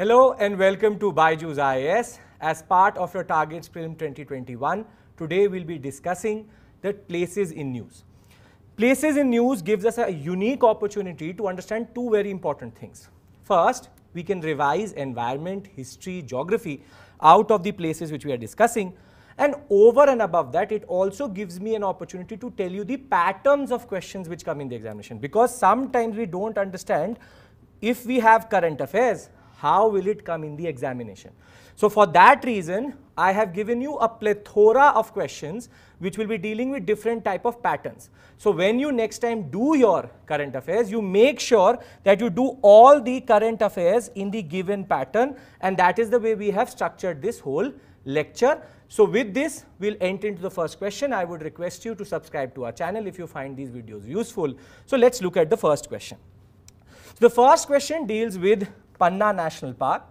Hello and welcome to Byju's IAS. As part of your Targets Prelim 2021, today we'll be discussing the places in news. Places in news gives us a unique opportunity to understand two very important things. First, we can revise environment, history, geography out of the places which we are discussing. And over and above that, it also gives me an opportunity to tell you the patterns of questions which come in the examination. Because sometimes we don't understand if we have current affairs how will it come in the examination? So for that reason, I have given you a plethora of questions which will be dealing with different type of patterns. So when you next time do your current affairs, you make sure that you do all the current affairs in the given pattern and that is the way we have structured this whole lecture. So with this, we'll enter into the first question. I would request you to subscribe to our channel if you find these videos useful. So let's look at the first question. The first question deals with Panna National Park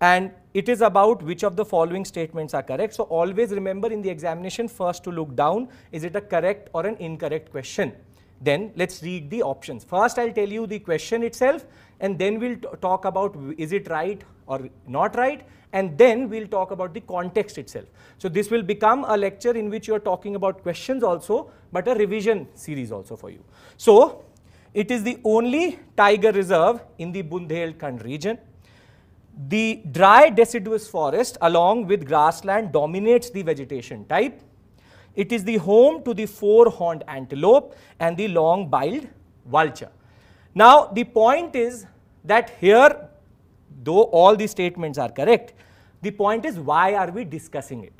and it is about which of the following statements are correct. So always remember in the examination first to look down is it a correct or an incorrect question. Then let's read the options. First I'll tell you the question itself and then we'll talk about is it right or not right and then we'll talk about the context itself. So this will become a lecture in which you're talking about questions also but a revision series also for you. So it is the only tiger reserve in the Bundelkhand region. The dry deciduous forest along with grassland dominates the vegetation type. It is the home to the four-horned antelope and the long billed vulture. Now, the point is that here, though all the statements are correct, the point is why are we discussing it?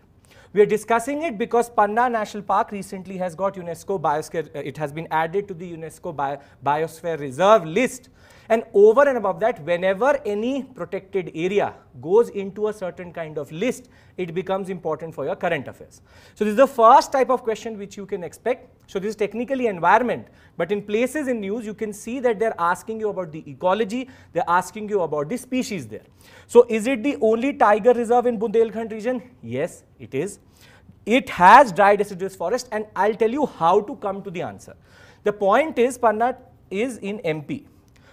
We are discussing it because Panna National Park recently has got UNESCO Biosphere, uh, it has been added to the UNESCO Bio Biosphere Reserve list. And over and above that, whenever any protected area goes into a certain kind of list, it becomes important for your current affairs. So this is the first type of question which you can expect. So this is technically environment, but in places in news, you can see that they're asking you about the ecology, they're asking you about the species there. So is it the only tiger reserve in Bundelkhand region? Yes, it is. It has dry deciduous forest and I'll tell you how to come to the answer. The point is, Parnat is in MP.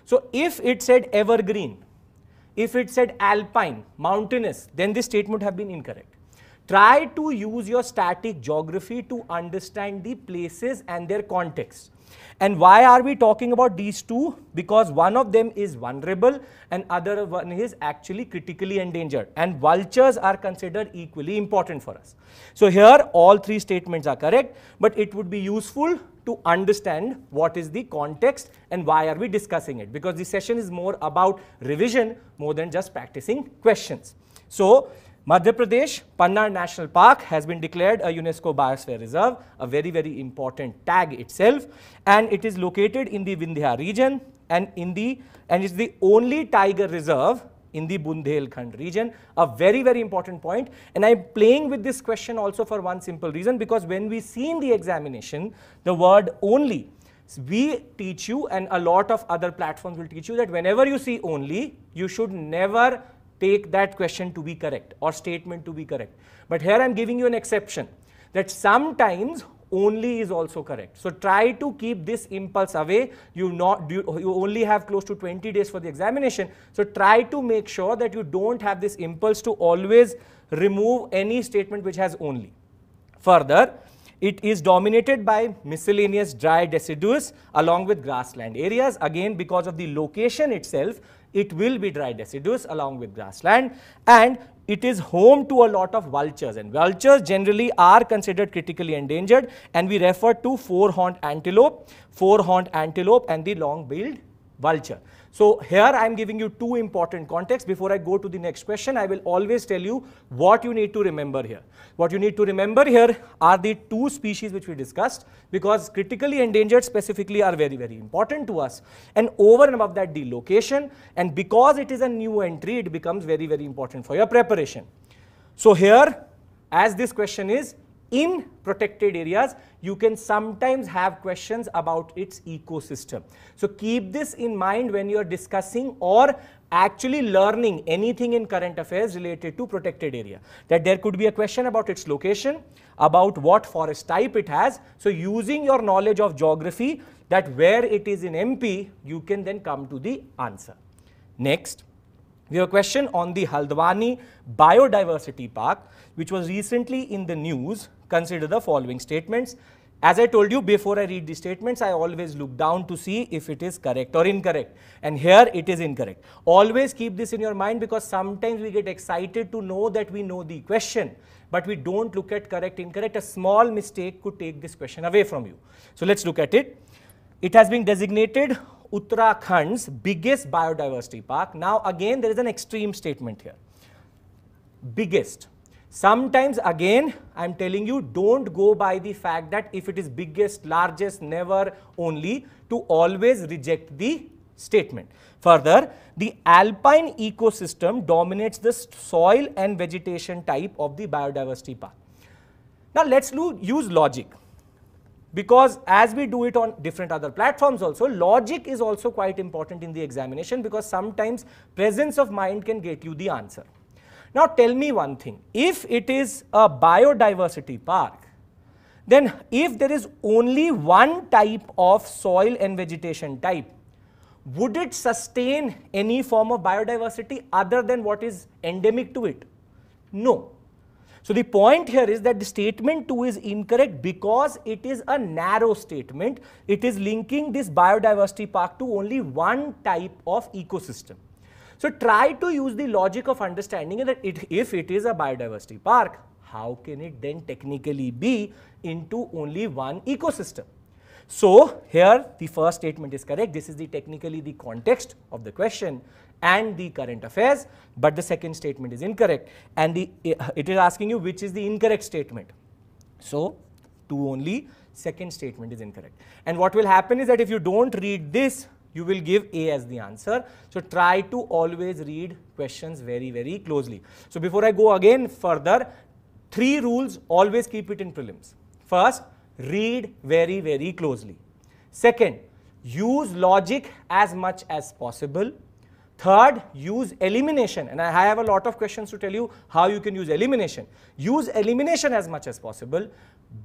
So if it said evergreen, if it said alpine, mountainous, then this statement have been incorrect. Try to use your static geography to understand the places and their context. And why are we talking about these two? Because one of them is vulnerable and other one is actually critically endangered. And vultures are considered equally important for us. So here all three statements are correct, but it would be useful to understand what is the context and why are we discussing it because the session is more about revision more than just practicing questions. So Madhya Pradesh Pannar National Park has been declared a UNESCO Biosphere Reserve, a very, very important tag itself. And it is located in the Vindhya region and in the, and it's the only tiger reserve in the Bundelkhand region. A very, very important point. And I'm playing with this question also for one simple reason because when we see in the examination the word only, we teach you and a lot of other platforms will teach you that whenever you see only, you should never take that question to be correct or statement to be correct. But here I'm giving you an exception that sometimes only is also correct. So try to keep this impulse away. You not you, you only have close to 20 days for the examination. So try to make sure that you don't have this impulse to always remove any statement which has only. Further, it is dominated by miscellaneous dry deciduous along with grassland areas. Again, because of the location itself, it will be dry deciduous along with grassland and it is home to a lot of vultures and vultures generally are considered critically endangered and we refer to four-horned antelope, four-horned antelope and the long-billed vulture. So here I am giving you two important contexts. Before I go to the next question, I will always tell you what you need to remember here. What you need to remember here are the two species which we discussed because critically endangered specifically are very, very important to us. And over and above that, the location. And because it is a new entry, it becomes very, very important for your preparation. So here, as this question is, in protected areas, you can sometimes have questions about its ecosystem. So keep this in mind when you're discussing or actually learning anything in current affairs related to protected area. That there could be a question about its location, about what forest type it has. So using your knowledge of geography that where it is in MP, you can then come to the answer. Next. We have a question on the Haldwani Biodiversity Park, which was recently in the news Consider the following statements. As I told you before I read the statements, I always look down to see if it is correct or incorrect. And here it is incorrect. Always keep this in your mind because sometimes we get excited to know that we know the question, but we don't look at correct, incorrect. A small mistake could take this question away from you. So let's look at it. It has been designated Uttarakhand's biggest biodiversity park. Now again, there is an extreme statement here. Biggest Sometimes again, I'm telling you, don't go by the fact that if it is biggest, largest, never, only, to always reject the statement. Further, the alpine ecosystem dominates the soil and vegetation type of the biodiversity path. Now, let's use logic because as we do it on different other platforms also, logic is also quite important in the examination because sometimes presence of mind can get you the answer. Now tell me one thing, if it is a biodiversity park, then if there is only one type of soil and vegetation type, would it sustain any form of biodiversity other than what is endemic to it? No. So the point here is that the statement 2 is incorrect because it is a narrow statement. It is linking this biodiversity park to only one type of ecosystem. So try to use the logic of understanding that it, if it is a biodiversity park, how can it then technically be into only one ecosystem? So here the first statement is correct. This is the technically the context of the question and the current affairs, but the second statement is incorrect and the, eh, it is asking you which is the incorrect statement. So two only, second statement is incorrect. And what will happen is that if you don't read this, you will give A as the answer. So try to always read questions very, very closely. So before I go again further, three rules always keep it in prelims. First, read very, very closely. Second, use logic as much as possible. Third, use elimination and I have a lot of questions to tell you how you can use elimination. Use elimination as much as possible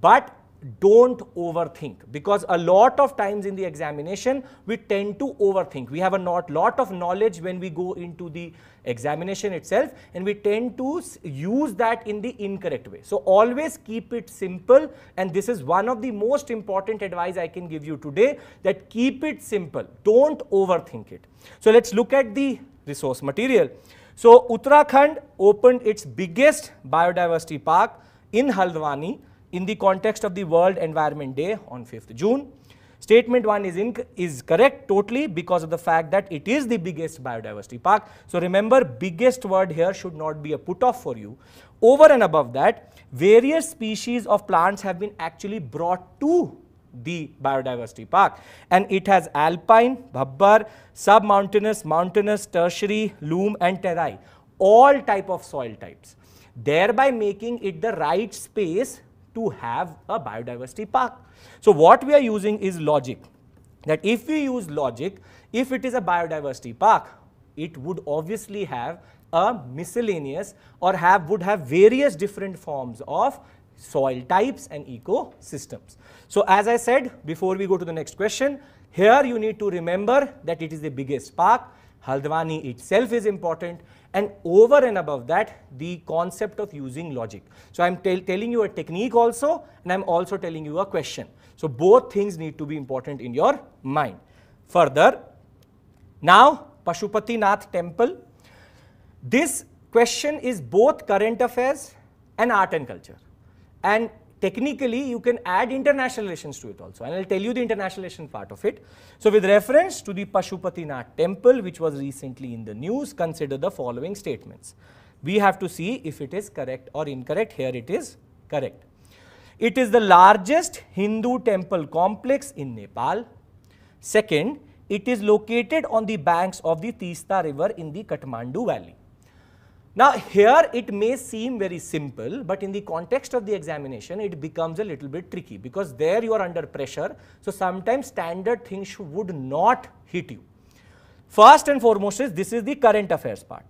but don't overthink because a lot of times in the examination we tend to overthink we have a not, lot of knowledge when we go into the examination itself and we tend to use that in the incorrect way so always keep it simple and this is one of the most important advice i can give you today that keep it simple don't overthink it so let's look at the resource material so uttarakhand opened its biggest biodiversity park in haldwani in the context of the World Environment Day on 5th June. Statement 1 is, is correct totally because of the fact that it is the biggest biodiversity park. So remember biggest word here should not be a put off for you. Over and above that various species of plants have been actually brought to the biodiversity park and it has alpine, bhabbar, mountainous mountainous, tertiary, loam and terrai all type of soil types thereby making it the right space to have a biodiversity park. So what we are using is logic that if we use logic, if it is a biodiversity park, it would obviously have a miscellaneous or have would have various different forms of soil types and ecosystems. So as I said before we go to the next question, here you need to remember that it is the biggest park. Haldwani itself is important and over and above that the concept of using logic. So I'm telling you a technique also and I'm also telling you a question. So both things need to be important in your mind. Further, now Pashupati Nath temple. This question is both current affairs and art and culture. And technically you can add international relations to it also and I'll tell you the international relation part of it. So with reference to the Pashupatinath temple which was recently in the news consider the following statements. We have to see if it is correct or incorrect here it is correct. It is the largest Hindu temple complex in Nepal. Second, it is located on the banks of the Tista river in the Kathmandu valley. Now here it may seem very simple, but in the context of the examination, it becomes a little bit tricky because there you are under pressure. So sometimes standard things would not hit you. First and foremost is this is the current affairs part.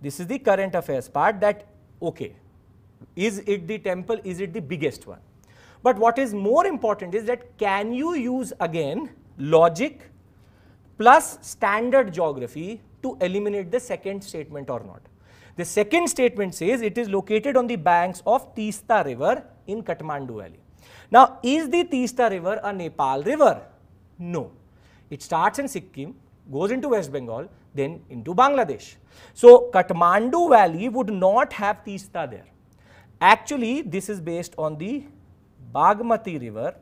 This is the current affairs part that okay, is it the temple, is it the biggest one? But what is more important is that can you use again logic plus standard geography to eliminate the second statement or not. The second statement says it is located on the banks of Tista river in Kathmandu valley. Now, is the Tista river a Nepal river? No. It starts in Sikkim, goes into West Bengal, then into Bangladesh. So, Kathmandu valley would not have Tista there. Actually, this is based on the Bagmati river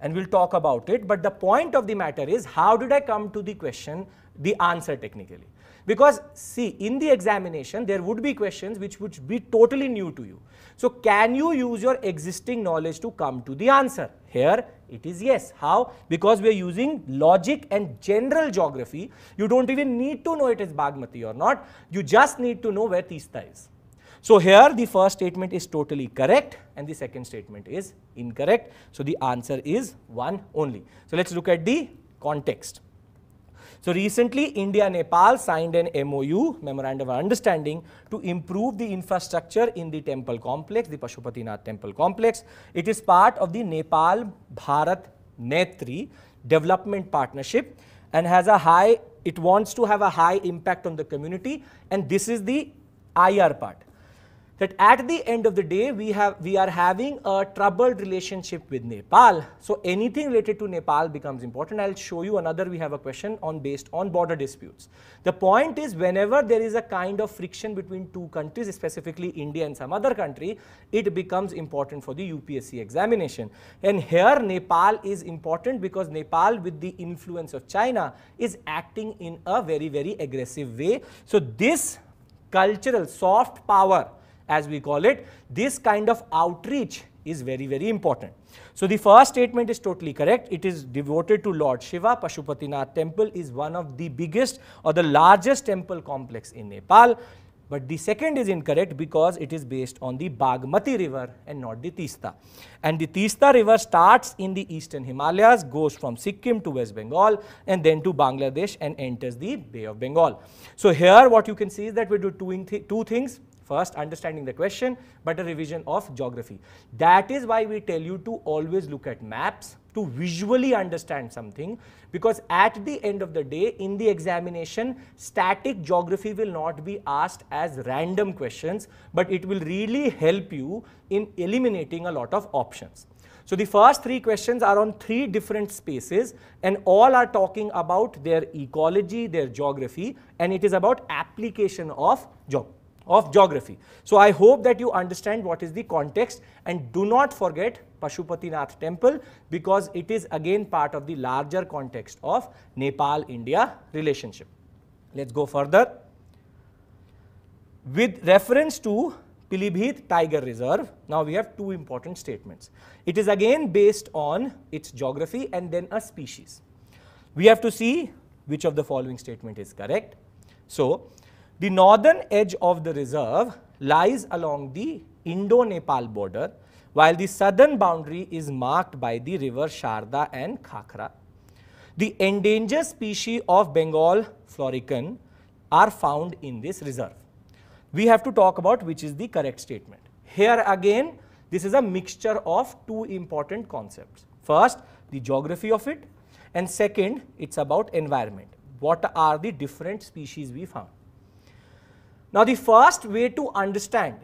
and we will talk about it. But the point of the matter is how did I come to the question the answer technically. Because see, in the examination, there would be questions which would be totally new to you. So, can you use your existing knowledge to come to the answer? Here, it is yes. How? Because we are using logic and general geography. You don't even need to know it is Bagmati or not. You just need to know where Tista is. So, here the first statement is totally correct and the second statement is incorrect. So, the answer is 1 only. So, let us look at the context. So recently, India Nepal signed an MOU, Memorandum of Understanding, to improve the infrastructure in the temple complex, the Pashupatinath temple complex. It is part of the Nepal Bharat Netri development partnership and has a high, it wants to have a high impact on the community and this is the IR part that at the end of the day we have we are having a troubled relationship with Nepal. So anything related to Nepal becomes important. I'll show you another we have a question on based on border disputes. The point is whenever there is a kind of friction between two countries specifically India and some other country it becomes important for the UPSC examination and here Nepal is important because Nepal with the influence of China is acting in a very very aggressive way. So this cultural soft power as we call it, this kind of outreach is very, very important. So the first statement is totally correct. It is devoted to Lord Shiva. Pashupatinath temple is one of the biggest or the largest temple complex in Nepal. But the second is incorrect because it is based on the Bagmati river and not the Tista. And the Tista river starts in the eastern Himalayas, goes from Sikkim to West Bengal and then to Bangladesh and enters the Bay of Bengal. So here what you can see is that we do two, two things. First, understanding the question, but a revision of geography. That is why we tell you to always look at maps to visually understand something because at the end of the day in the examination static geography will not be asked as random questions but it will really help you in eliminating a lot of options. So the first three questions are on three different spaces and all are talking about their ecology, their geography and it is about application of geography of geography. So I hope that you understand what is the context and do not forget Pashupatinath temple because it is again part of the larger context of Nepal-India relationship. Let's go further. With reference to Pilibhit Tiger Reserve, now we have two important statements. It is again based on its geography and then a species. We have to see which of the following statement is correct. So, the northern edge of the reserve lies along the Indo-Nepal border while the southern boundary is marked by the river Sharda and Khakra. The endangered species of Bengal florican are found in this reserve. We have to talk about which is the correct statement. Here again, this is a mixture of two important concepts. First, the geography of it and second, it's about environment. What are the different species we found? Now, the first way to understand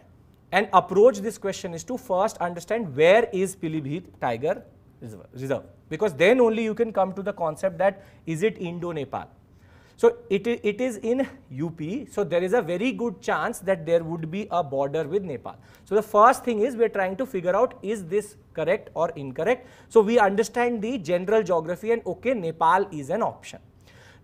and approach this question is to first understand where is Pilibhit Tiger Reserve because then only you can come to the concept that is it Indo-Nepal. So, it, it is in UP, so there is a very good chance that there would be a border with Nepal. So, the first thing is we are trying to figure out is this correct or incorrect. So, we understand the general geography and okay Nepal is an option.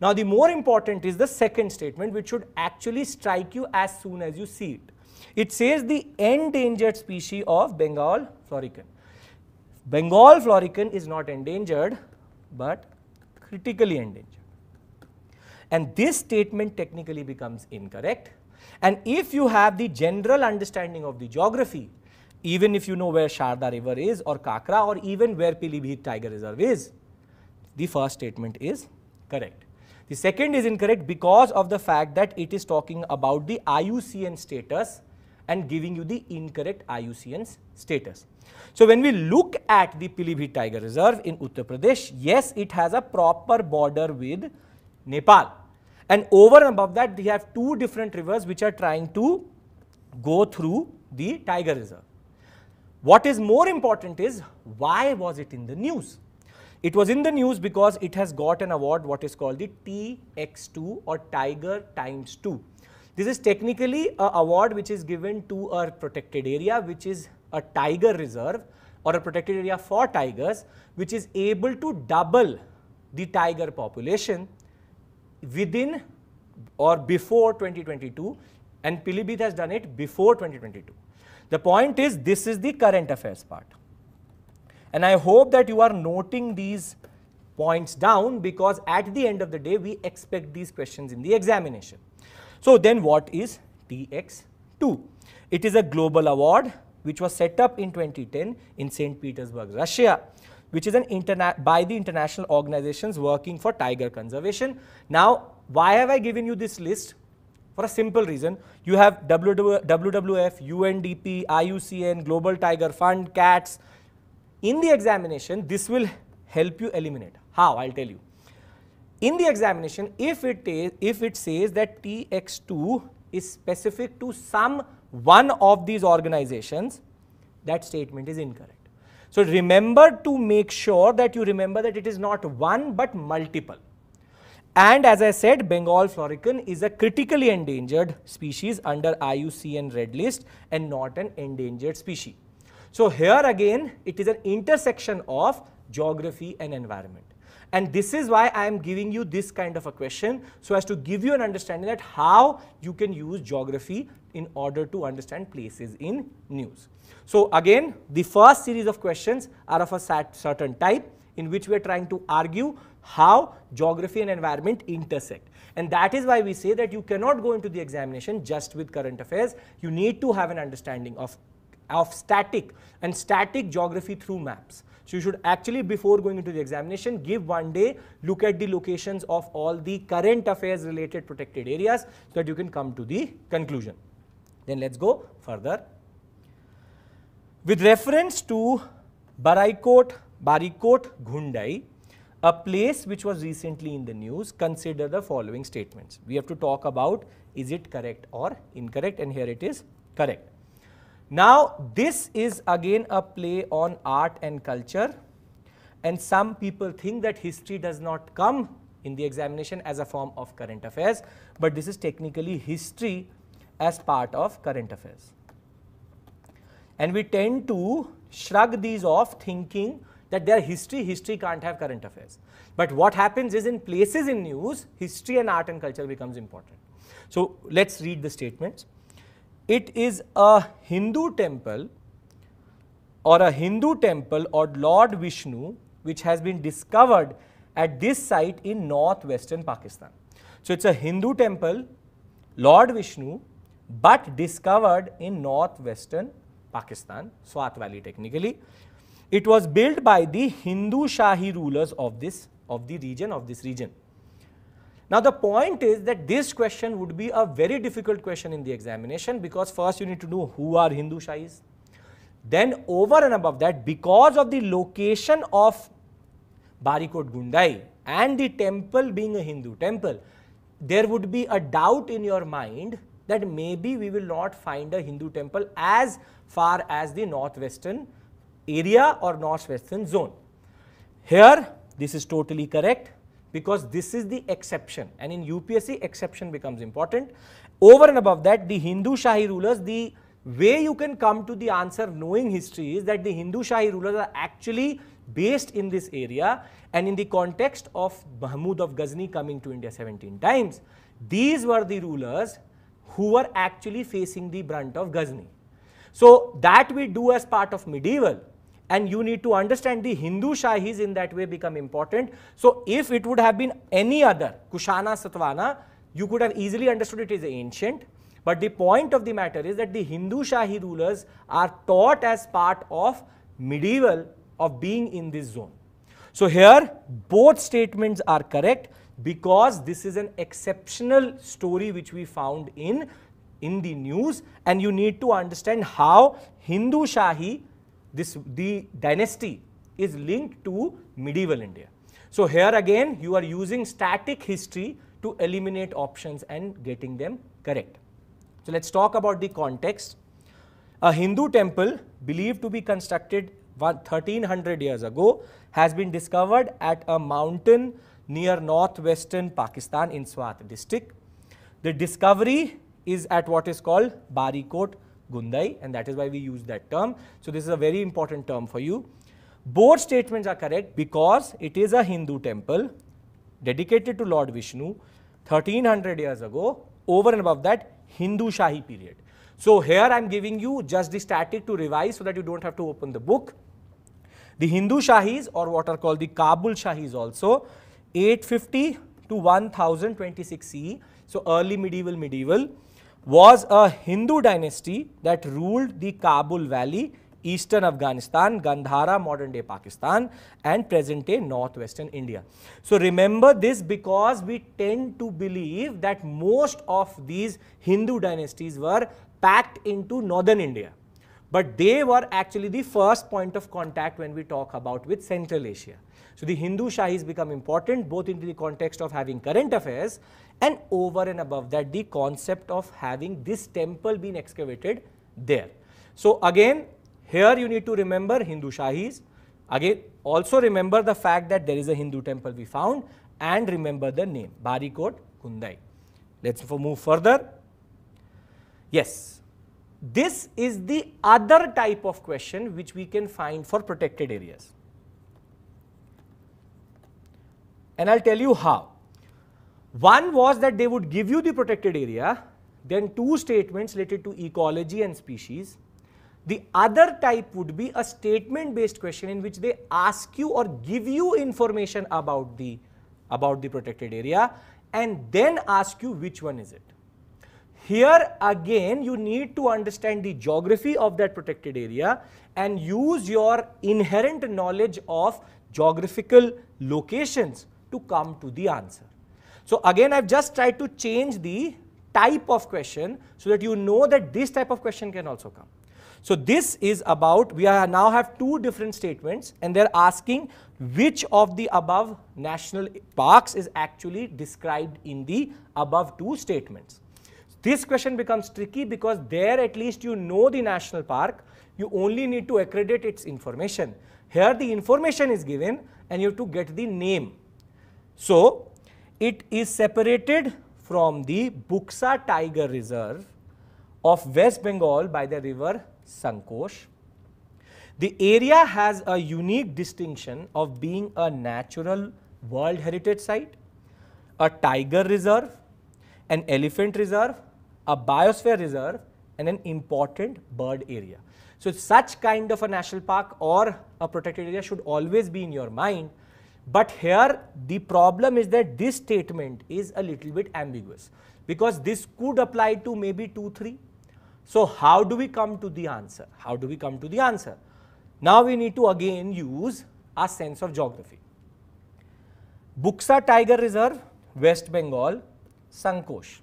Now the more important is the second statement which should actually strike you as soon as you see it. It says the endangered species of Bengal florican. Bengal florican is not endangered but critically endangered. And this statement technically becomes incorrect. And if you have the general understanding of the geography, even if you know where Sharda river is or Kakra or even where Pilibhit tiger reserve is, the first statement is correct. The second is incorrect because of the fact that it is talking about the IUCN status and giving you the incorrect IUCN status. So, when we look at the Pilibhit Tiger Reserve in Uttar Pradesh, yes, it has a proper border with Nepal. And over and above that, we have two different rivers which are trying to go through the Tiger Reserve. What is more important is why was it in the news? It was in the news because it has got an award what is called the TX2 or Tiger Times 2. This is technically an award which is given to a protected area which is a tiger reserve or a protected area for tigers which is able to double the tiger population within or before 2022 and Pilibhit has done it before 2022. The point is this is the current affairs part. And I hope that you are noting these points down because at the end of the day, we expect these questions in the examination. So then what is TX2? It is a global award which was set up in 2010 in St. Petersburg, Russia, which is an interna by the international organizations working for tiger conservation. Now, why have I given you this list? For a simple reason, you have WWF, UNDP, IUCN, Global Tiger Fund, CATS, in the examination this will help you eliminate. How? I will tell you. In the examination if it is if it says that TX2 is specific to some one of these organizations that statement is incorrect. So, remember to make sure that you remember that it is not one but multiple. And as I said, Bengal florican is a critically endangered species under IUCN Red List and not an endangered species. So here again, it is an intersection of geography and environment. And this is why I am giving you this kind of a question so as to give you an understanding that how you can use geography in order to understand places in news. So again, the first series of questions are of a certain type in which we are trying to argue how geography and environment intersect. And that is why we say that you cannot go into the examination just with current affairs. You need to have an understanding of of static and static geography through maps. So you should actually before going into the examination give one day look at the locations of all the current affairs related protected areas so that you can come to the conclusion. Then let's go further. With reference to Baraikot, Barikot, Ghundai, a place which was recently in the news, consider the following statements. We have to talk about is it correct or incorrect and here it is correct. Now, this is again a play on art and culture and some people think that history does not come in the examination as a form of current affairs, but this is technically history as part of current affairs. And we tend to shrug these off thinking that they are history, history can't have current affairs. But what happens is in places in news, history and art and culture becomes important. So, let us read the statements it is a Hindu temple or a Hindu temple or Lord Vishnu which has been discovered at this site in northwestern Pakistan. So, it is a Hindu temple, Lord Vishnu, but discovered in northwestern Pakistan, Swat Valley technically. It was built by the Hindu Shahi rulers of this, of the region, of this region. Now the point is that this question would be a very difficult question in the examination because first you need to know who are Hindu Shais. Then over and above that because of the location of Barikot Gundai and the temple being a Hindu temple, there would be a doubt in your mind that maybe we will not find a Hindu temple as far as the northwestern area or northwestern zone. Here this is totally correct because this is the exception and in UPSC exception becomes important. Over and above that the Hindu Shahi rulers the way you can come to the answer knowing history is that the Hindu Shahi rulers are actually based in this area and in the context of Mahmud of Ghazni coming to India 17 times these were the rulers who were actually facing the brunt of Ghazni. So that we do as part of medieval and you need to understand the Hindu Shahis in that way become important. So if it would have been any other Kushana Satavana, you could have easily understood it is ancient. But the point of the matter is that the Hindu Shahi rulers are taught as part of medieval of being in this zone. So here both statements are correct because this is an exceptional story which we found in in the news and you need to understand how Hindu Shahi this the dynasty is linked to medieval India. So here again you are using static history to eliminate options and getting them correct. So let's talk about the context. A Hindu temple believed to be constructed 1300 years ago has been discovered at a mountain near northwestern Pakistan in Swat district. The discovery is at what is called Barikot Gundai and that is why we use that term. So this is a very important term for you. Both statements are correct because it is a Hindu temple dedicated to Lord Vishnu 1300 years ago over and above that Hindu Shahi period. So here I am giving you just the static to revise so that you don't have to open the book. The Hindu Shahis or what are called the Kabul Shahis also 850 to 1026 CE. So early medieval medieval was a Hindu dynasty that ruled the Kabul Valley, eastern Afghanistan, Gandhara, modern day Pakistan and present day northwestern India. So remember this because we tend to believe that most of these Hindu dynasties were packed into northern India. But they were actually the first point of contact when we talk about with Central Asia. So the Hindu Shahis become important both into the context of having current affairs and over and above that the concept of having this temple been excavated there. So, again here you need to remember Hindu Shahis, again also remember the fact that there is a Hindu temple we found and remember the name Barikot Kundai. Let us move further. Yes, this is the other type of question which we can find for protected areas. And I will tell you how. One was that they would give you the protected area, then two statements related to ecology and species. The other type would be a statement based question in which they ask you or give you information about the, about the protected area and then ask you which one is it. Here again you need to understand the geography of that protected area and use your inherent knowledge of geographical locations to come to the answer. So again, I've just tried to change the type of question so that you know that this type of question can also come. So this is about, we are now have two different statements and they're asking which of the above national parks is actually described in the above two statements. This question becomes tricky because there at least you know the national park, you only need to accredit its information. Here the information is given and you have to get the name. So it is separated from the Buksa Tiger Reserve of West Bengal by the river Sankosh. The area has a unique distinction of being a natural World Heritage Site, a tiger reserve, an elephant reserve, a biosphere reserve and an important bird area. So, such kind of a national park or a protected area should always be in your mind but here the problem is that this statement is a little bit ambiguous because this could apply to maybe 2, 3. So how do we come to the answer? How do we come to the answer? Now we need to again use our sense of geography. Buxa Tiger Reserve, West Bengal, Sankosh,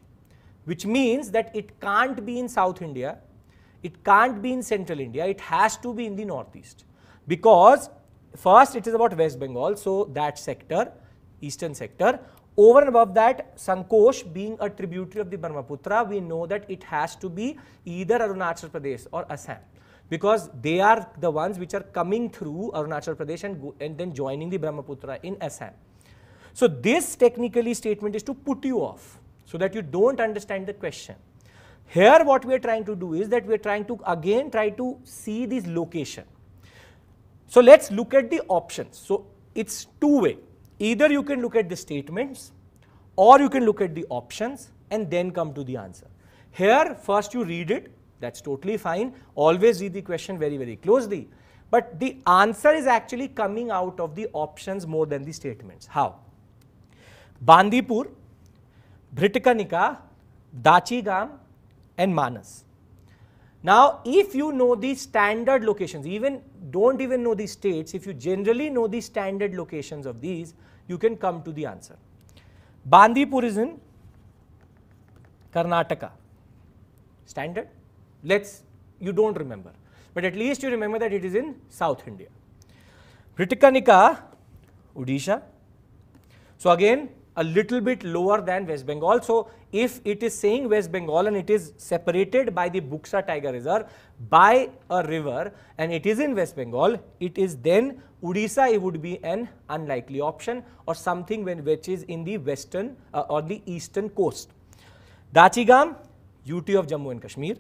which means that it can't be in South India, it can't be in Central India, it has to be in the Northeast because First, it is about West Bengal, so that sector, eastern sector. Over and above that, Sankosh being a tributary of the Brahmaputra, we know that it has to be either Arunachal Pradesh or Assam because they are the ones which are coming through Arunachal Pradesh and, go, and then joining the Brahmaputra in Assam. So, this technically statement is to put you off so that you do not understand the question. Here what we are trying to do is that we are trying to again try to see this location. So let's look at the options. So it's two way. Either you can look at the statements or you can look at the options and then come to the answer. Here first you read it, that's totally fine. Always read the question very, very closely. But the answer is actually coming out of the options more than the statements. How? Bandipur, Britikanika, Dachigam and Manas. Now, if you know the standard locations, even don't even know the states, if you generally know the standard locations of these, you can come to the answer. Bandipur is in Karnataka. Standard? Let's, you don't remember. But at least you remember that it is in South India. Ritikanika, Odisha. So again, a little bit lower than West Bengal. So if it is saying West Bengal and it is separated by the Buxa Tiger Reserve by a river and it is in West Bengal, it is then Odisha it would be an unlikely option or something when, which is in the western uh, or the eastern coast. Dachigam, UT of Jammu and Kashmir.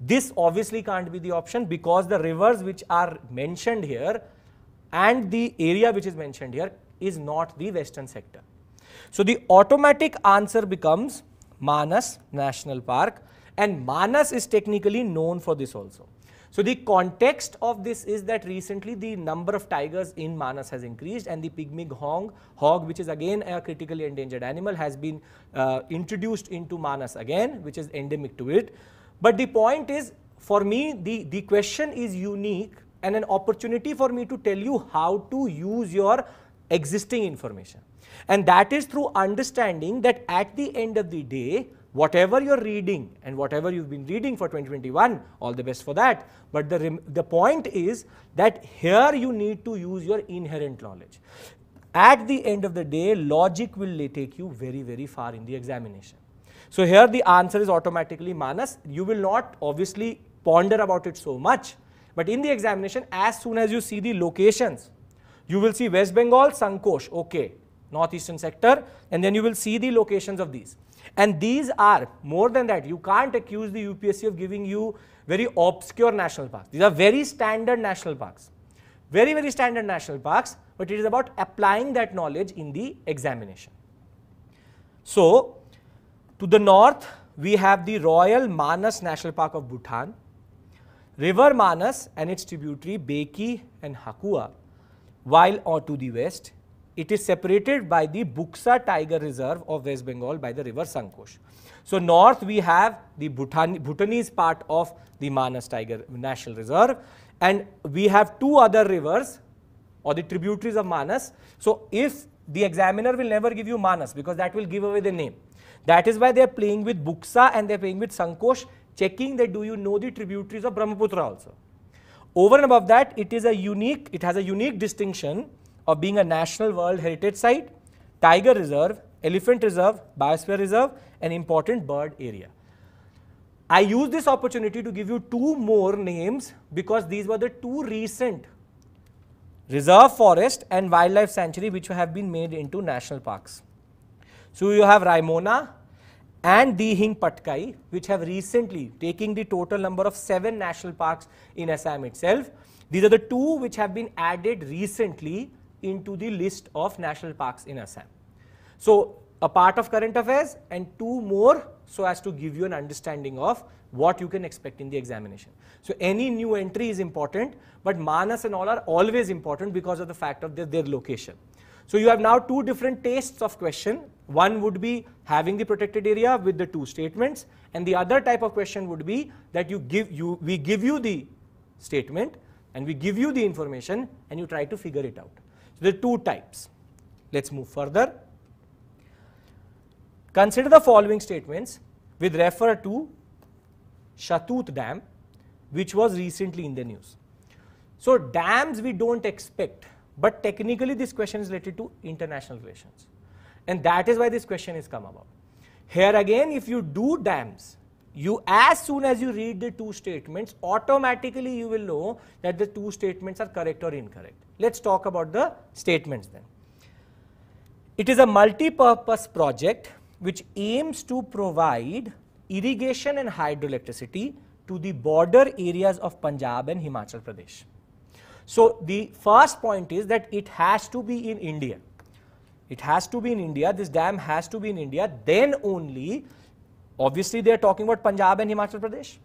This obviously can't be the option because the rivers which are mentioned here and the area which is mentioned here is not the western sector. So, the automatic answer becomes Manas National Park and Manas is technically known for this also. So the context of this is that recently the number of tigers in Manas has increased and the pygmy hog, hog which is again a critically endangered animal has been uh, introduced into Manas again which is endemic to it. But the point is for me the, the question is unique and an opportunity for me to tell you how to use your existing information. And that is through understanding that at the end of the day, whatever you're reading and whatever you've been reading for 2021, all the best for that. But the, the point is that here you need to use your inherent knowledge. At the end of the day, logic will take you very, very far in the examination. So here the answer is automatically Manas. You will not obviously ponder about it so much. But in the examination, as soon as you see the locations, you will see West Bengal, Sankosh, okay northeastern sector and then you will see the locations of these and these are more than that you can't accuse the UPSC of giving you very obscure national parks these are very standard national parks very very standard national parks but it is about applying that knowledge in the examination so to the north we have the Royal Manas National Park of Bhutan River Manas and its tributary Beki and Hakua while or to the west it is separated by the Buksa Tiger Reserve of West Bengal by the river Sankosh. So north we have the Bhutan Bhutanese part of the Manas Tiger National Reserve and we have two other rivers or the tributaries of Manas. So if the examiner will never give you Manas because that will give away the name. That is why they are playing with Buksa and they are playing with Sankosh checking that do you know the tributaries of Brahmaputra also. Over and above that it is a unique, it has a unique distinction of being a National World Heritage Site, Tiger Reserve, Elephant Reserve, Biosphere Reserve, and important bird area. I use this opportunity to give you two more names because these were the two recent reserve forest and wildlife sanctuary which have been made into national parks. So you have Raimona and Dihing Patkai which have recently taking the total number of seven national parks in Assam itself. These are the two which have been added recently into the list of national parks in Assam. So a part of current affairs and two more so as to give you an understanding of what you can expect in the examination. So any new entry is important, but Manas and all are always important because of the fact of their, their location. So you have now two different tastes of question. One would be having the protected area with the two statements and the other type of question would be that you give you we give you the statement and we give you the information and you try to figure it out. There are two types. Let us move further. Consider the following statements with refer to Shatut dam which was recently in the news. So dams we do not expect but technically this question is related to international relations and that is why this question is come about. Here again if you do dams you as soon as you read the two statements automatically you will know that the two statements are correct or incorrect. Let us talk about the statements then. It is a multi-purpose project which aims to provide irrigation and hydroelectricity to the border areas of Punjab and Himachal Pradesh. So, the first point is that it has to be in India. It has to be in India, this dam has to be in India, then only Obviously, they are talking about Punjab and Himachal Pradesh.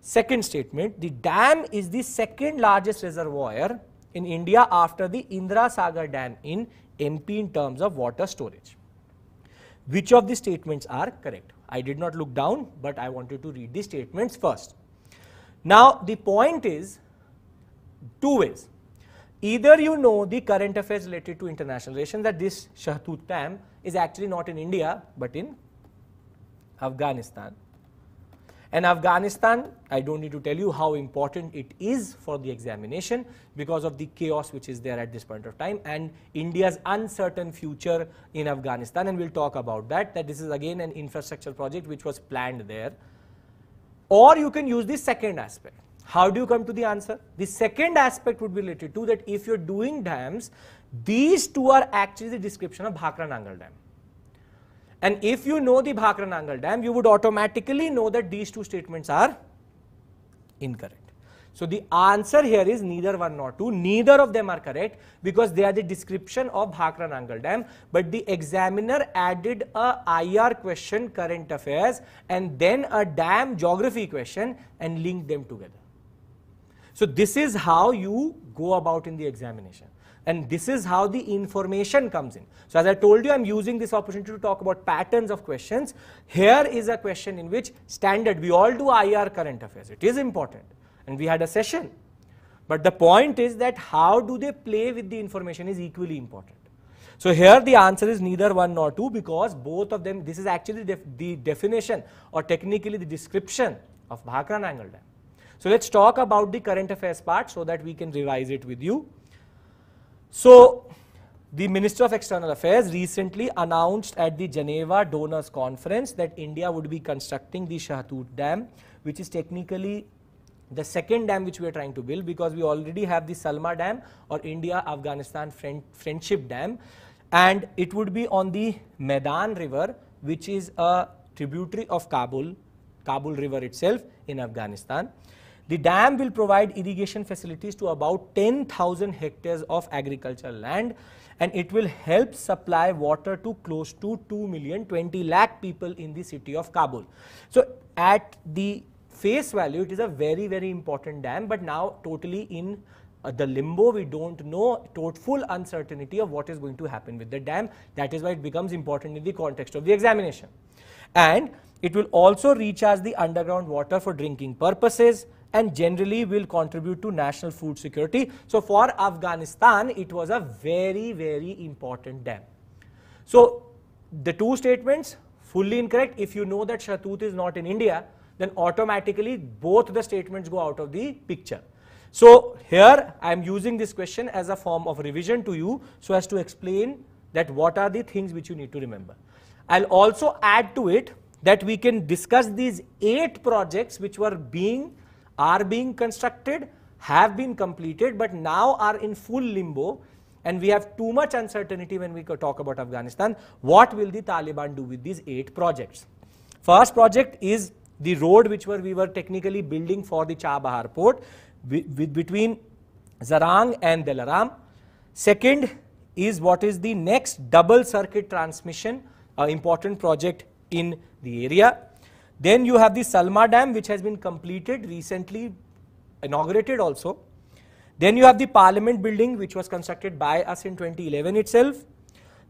Second statement, the dam is the second largest reservoir in India after the Indra Sagar dam in MP in terms of water storage. Which of the statements are correct? I did not look down, but I wanted to read the statements first. Now, the point is two ways. Either you know the current affairs related to international relations that this Shahdut dam is actually not in India but in Afghanistan. And Afghanistan, I don't need to tell you how important it is for the examination because of the chaos which is there at this point of time and India's uncertain future in Afghanistan. And we'll talk about that, that this is again an infrastructure project which was planned there. Or you can use the second aspect. How do you come to the answer? The second aspect would be related to that if you're doing dams, these two are actually the description of Bhakra Nangal Dam. And if you know the Bhakranangal dam, you would automatically know that these two statements are incorrect. So the answer here is neither one nor two. Neither of them are correct because they are the description of Bhakranangal dam. But the examiner added a IR question, current affairs, and then a dam geography question and linked them together. So this is how you go about in the examination. And this is how the information comes in. So as I told you, I'm using this opportunity to talk about patterns of questions. Here is a question in which standard, we all do IR current affairs. It is important. And we had a session. But the point is that how do they play with the information is equally important. So here the answer is neither one nor two because both of them, this is actually def the definition or technically the description of Bhakran angle dam. So let's talk about the current affairs part so that we can revise it with you. So, the Minister of External Affairs recently announced at the Geneva Donors Conference that India would be constructing the Shahdut Dam, which is technically the second dam which we are trying to build because we already have the Salma Dam or India Afghanistan Friend Friendship Dam, and it would be on the Medan River, which is a tributary of Kabul, Kabul River itself in Afghanistan. The dam will provide irrigation facilities to about 10,000 hectares of agricultural land and it will help supply water to close to 2 million 20 lakh people in the city of Kabul. So at the face value it is a very very important dam but now totally in uh, the limbo we don't know total uncertainty of what is going to happen with the dam that is why it becomes important in the context of the examination and it will also recharge the underground water for drinking purposes and generally will contribute to national food security. So for Afghanistan, it was a very, very important dam. So the two statements, fully incorrect. If you know that Shatut is not in India, then automatically both the statements go out of the picture. So here I am using this question as a form of revision to you so as to explain that what are the things which you need to remember. I'll also add to it that we can discuss these eight projects which were being are being constructed, have been completed, but now are in full limbo. And we have too much uncertainty when we talk about Afghanistan. What will the Taliban do with these eight projects? First project is the road which were, we were technically building for the Chabahar port between Zarang and Delaram. Second is what is the next double circuit transmission, uh, important project in the area. Then you have the Salma Dam which has been completed recently, inaugurated also. Then you have the Parliament building which was constructed by us in 2011 itself.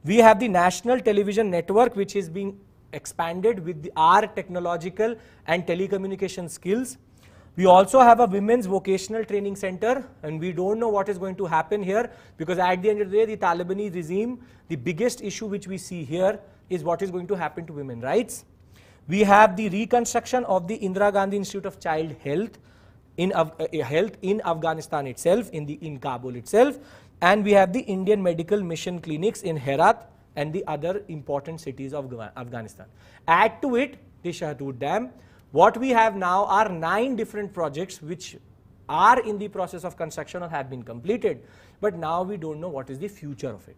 We have the National Television Network which is being expanded with our technological and telecommunication skills. We also have a women's vocational training center and we don't know what is going to happen here because at the end of the day the Taliban regime, the biggest issue which we see here is what is going to happen to women rights. We have the reconstruction of the Indira Gandhi Institute of Child Health in, uh, health in Afghanistan itself, in, the, in Kabul itself. And we have the Indian Medical Mission clinics in Herat and the other important cities of Afghanistan. Add to it the Shahdood Dam. What we have now are nine different projects which are in the process of construction or have been completed. But now we don't know what is the future of it.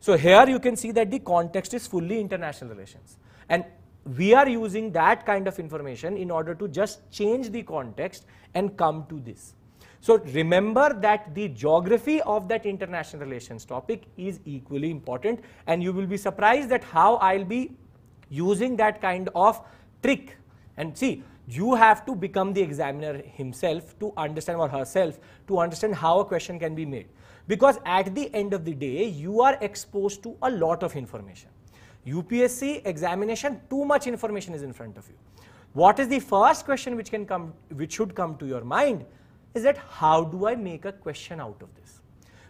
So here you can see that the context is fully international relations. And we are using that kind of information in order to just change the context and come to this. So remember that the geography of that international relations topic is equally important and you will be surprised at how I'll be using that kind of trick. And see, you have to become the examiner himself to understand or herself to understand how a question can be made. Because at the end of the day, you are exposed to a lot of information. UPSC examination, too much information is in front of you. What is the first question which can come, which should come to your mind is that how do I make a question out of this?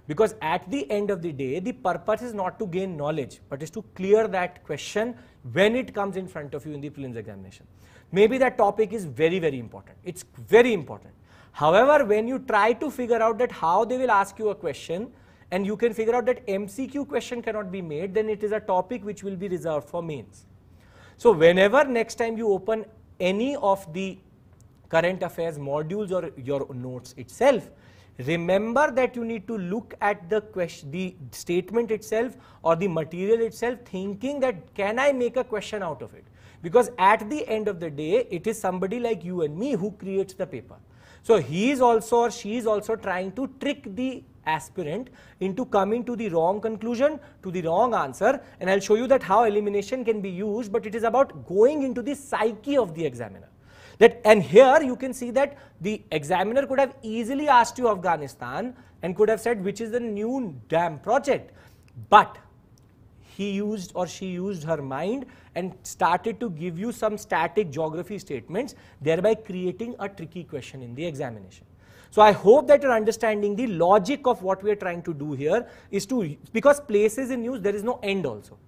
Because at the end of the day, the purpose is not to gain knowledge, but is to clear that question when it comes in front of you in the prelims examination. Maybe that topic is very, very important. It's very important. However, when you try to figure out that how they will ask you a question, and you can figure out that MCQ question cannot be made, then it is a topic which will be reserved for mains. So whenever next time you open any of the current affairs modules or your notes itself, remember that you need to look at the question, the statement itself or the material itself thinking that can I make a question out of it because at the end of the day it is somebody like you and me who creates the paper. So he is also or she is also trying to trick the aspirant into coming to the wrong conclusion, to the wrong answer and I'll show you that how elimination can be used but it is about going into the psyche of the examiner. That and here you can see that the examiner could have easily asked you Afghanistan and could have said which is the new dam project but he used or she used her mind and started to give you some static geography statements thereby creating a tricky question in the examination. So I hope that you're understanding the logic of what we're trying to do here is to, because places in use, there is no end also.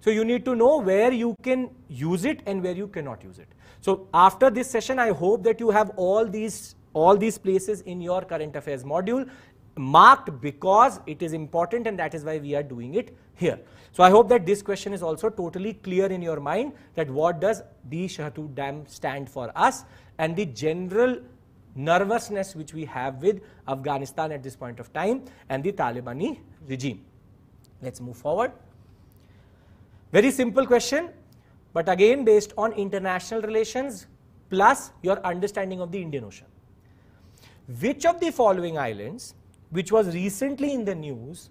So you need to know where you can use it and where you cannot use it. So after this session, I hope that you have all these, all these places in your current affairs module marked because it is important and that is why we are doing it here. So I hope that this question is also totally clear in your mind that what does the Shahatu Dam stand for us and the general nervousness which we have with Afghanistan at this point of time and the Taliban regime. Let's move forward. Very simple question, but again based on international relations plus your understanding of the Indian Ocean. Which of the following islands, which was recently in the news,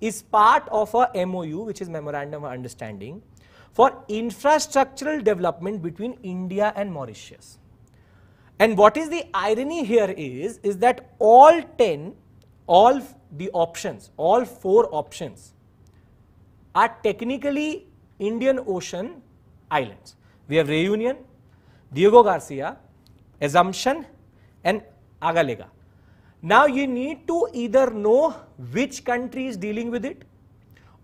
is part of a MOU, which is Memorandum of Understanding, for infrastructural development between India and Mauritius? And what is the irony here is, is that all 10, all the options, all four options are technically Indian Ocean islands. We have Reunion, Diego Garcia, Assumption and Agalega. Now you need to either know which country is dealing with it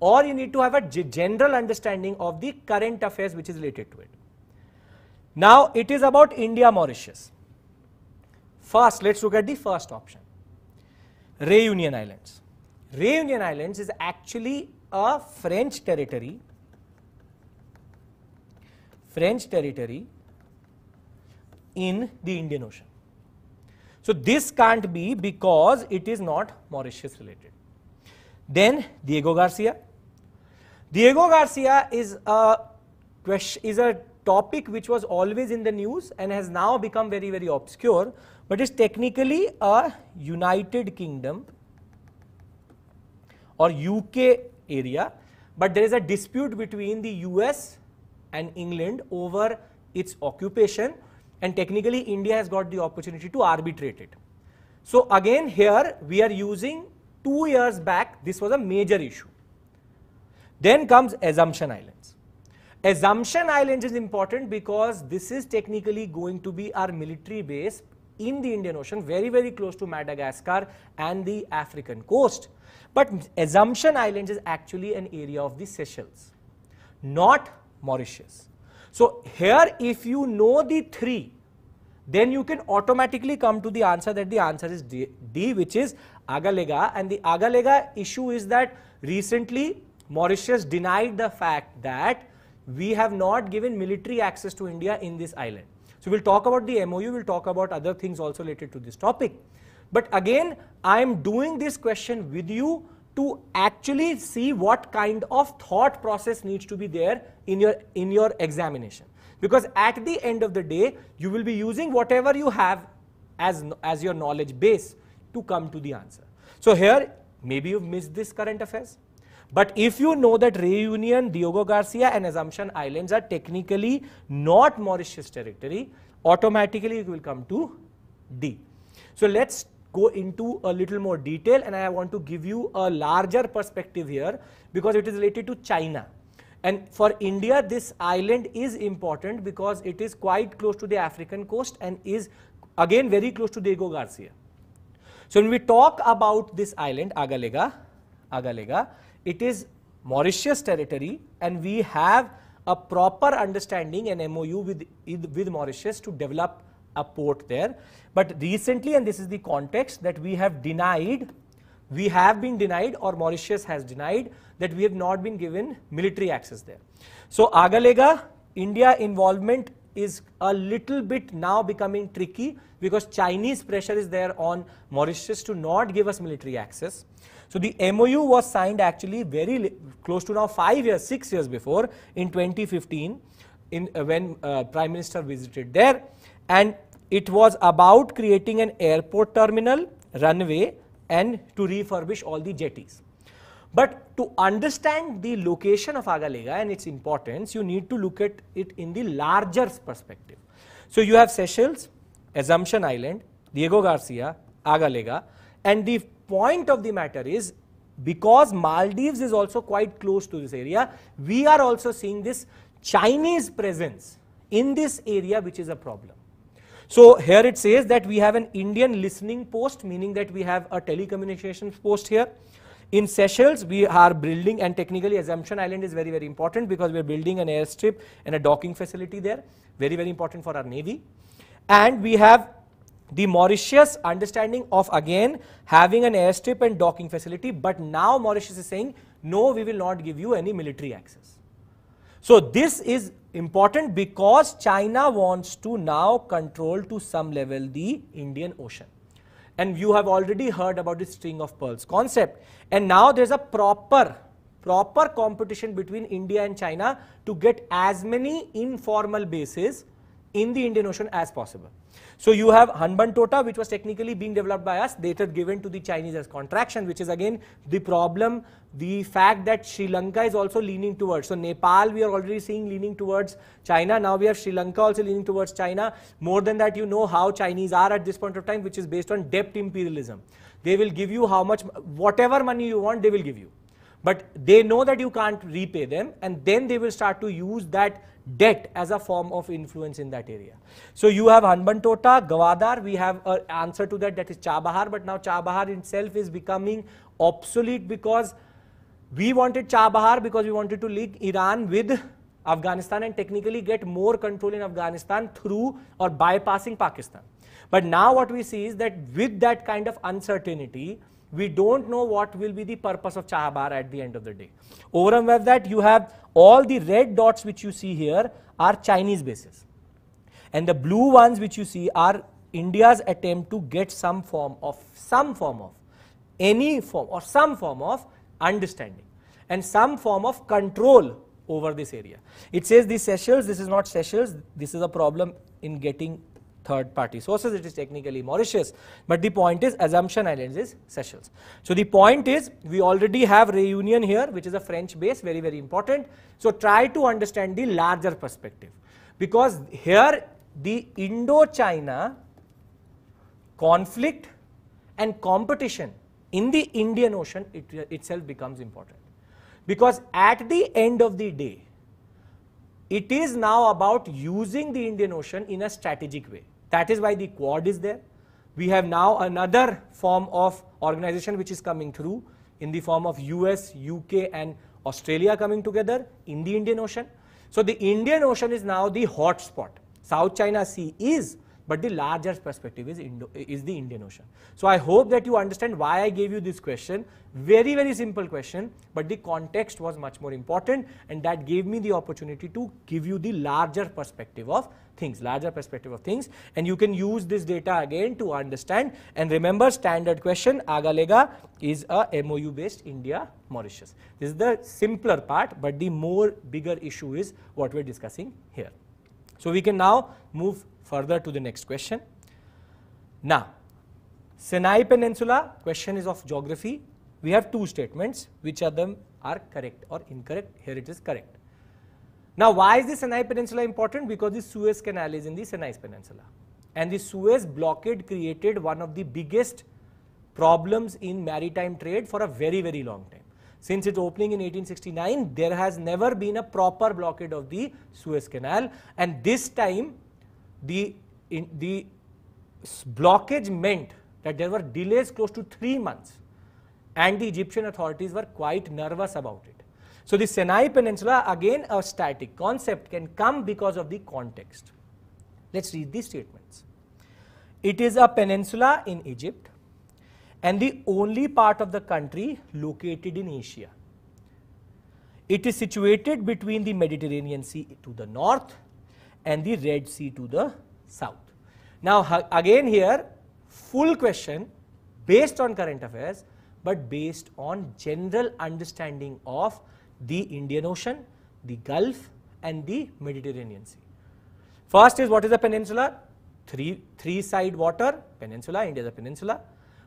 or you need to have a general understanding of the current affairs which is related to it. Now it is about India Mauritius. First, let's look at the first option, Reunion Islands. Reunion Islands is actually a French territory, French territory in the Indian Ocean. So, this can't be because it is not Mauritius related. Then Diego Garcia. Diego Garcia is a, is a topic which was always in the news and has now become very, very obscure but is technically a United Kingdom or UK area, but there is a dispute between the US and England over its occupation and technically India has got the opportunity to arbitrate it. So again here we are using 2 years back this was a major issue. Then comes Assumption Islands. Assumption Islands is important because this is technically going to be our military base in the Indian Ocean, very, very close to Madagascar and the African coast. But Assumption Island is actually an area of the Seychelles, not Mauritius. So here, if you know the three, then you can automatically come to the answer that the answer is D, D which is Agalega. And the Agalega issue is that recently Mauritius denied the fact that we have not given military access to India in this island. So we'll talk about the MOU, we'll talk about other things also related to this topic. But again, I am doing this question with you to actually see what kind of thought process needs to be there in your, in your examination. Because at the end of the day, you will be using whatever you have as, as your knowledge base to come to the answer. So here, maybe you've missed this current affairs. But if you know that Reunion, Diogo Garcia and Assumption Islands are technically not Mauritius territory, automatically it will come to D. So let's go into a little more detail and I want to give you a larger perspective here because it is related to China. And for India, this island is important because it is quite close to the African coast and is again very close to Diego Garcia. So when we talk about this island, Agalega, Agalega, it is Mauritius territory and we have a proper understanding and MOU with, with Mauritius to develop a port there. But recently, and this is the context that we have denied, we have been denied or Mauritius has denied that we have not been given military access there. So Agalega, India involvement is a little bit now becoming tricky because Chinese pressure is there on Mauritius to not give us military access. So the MOU was signed actually very close to now five years, six years before in 2015 in, uh, when uh, Prime Minister visited there and it was about creating an airport terminal, runway and to refurbish all the jetties. But to understand the location of Agalega and its importance, you need to look at it in the larger perspective. So you have Seychelles, Assumption Island, Diego Garcia, Agalega and the point of the matter is because Maldives is also quite close to this area, we are also seeing this Chinese presence in this area which is a problem. So here it says that we have an Indian listening post meaning that we have a telecommunications post here. In Seychelles, we are building and technically Assumption Island is very, very important because we are building an airstrip and a docking facility there. Very, very important for our Navy. And we have the Mauritius understanding of again having an airstrip and docking facility, but now Mauritius is saying, no, we will not give you any military access. So this is important because China wants to now control to some level the Indian Ocean. And you have already heard about the string of pearls concept. And now there's a proper, proper competition between India and China to get as many informal bases in the Indian Ocean as possible. So you have Hanban Tota, which was technically being developed by us, later given to the Chinese as contraction, which is again the problem, the fact that Sri Lanka is also leaning towards. So Nepal, we are already seeing leaning towards China. Now we have Sri Lanka also leaning towards China. More than that, you know how Chinese are at this point of time, which is based on debt imperialism. They will give you how much, whatever money you want, they will give you. But they know that you can't repay them and then they will start to use that debt as a form of influence in that area. So you have Hanbantota, Gawadar, we have an answer to that that is Chabahar but now Chabahar itself is becoming obsolete because we wanted Chabahar because we wanted to link Iran with Afghanistan and technically get more control in Afghanistan through or bypassing Pakistan. But now what we see is that with that kind of uncertainty, we don't know what will be the purpose of Chahabar at the end of the day. Over and above that, you have all the red dots which you see here are Chinese bases. And the blue ones which you see are India's attempt to get some form of, some form of, any form or some form of understanding and some form of control over this area. It says the Seychelles, this is not Seychelles, this is a problem in getting third party sources. It is technically Mauritius. But the point is Assumption Islands is Seychelles. So the point is we already have Reunion here which is a French base very very important. So try to understand the larger perspective because here the Indo-China conflict and competition in the Indian Ocean it, uh, itself becomes important. Because at the end of the day, it is now about using the Indian Ocean in a strategic way. That is why the quad is there. We have now another form of organization which is coming through in the form of US, UK and Australia coming together in the Indian Ocean. So the Indian Ocean is now the hot spot. South China Sea is but the larger perspective is, Indo is the Indian Ocean. So I hope that you understand why I gave you this question. Very, very simple question, but the context was much more important and that gave me the opportunity to give you the larger perspective of things, larger perspective of things. And you can use this data again to understand and remember standard question Agalega is a MOU based India Mauritius. This is the simpler part, but the more bigger issue is what we're discussing here. So we can now move further to the next question. Now, Sinai Peninsula, question is of geography. We have two statements, which of them are correct or incorrect. Here it is correct. Now, why is the Sinai Peninsula important? Because the Suez Canal is in the Sinai Peninsula. And the Suez blockade created one of the biggest problems in maritime trade for a very, very long time. Since its opening in 1869, there has never been a proper blockade of the Suez Canal. And this time, the, in, the blockage meant that there were delays close to three months and the Egyptian authorities were quite nervous about it. So the Sinai Peninsula again a static concept can come because of the context. Let's read these statements. It is a peninsula in Egypt and the only part of the country located in Asia. It is situated between the Mediterranean Sea to the north and the Red Sea to the south. Now, again here full question based on current affairs, but based on general understanding of the Indian Ocean, the Gulf and the Mediterranean Sea. First is what is a peninsula? Three, three side water, peninsula, India is a peninsula.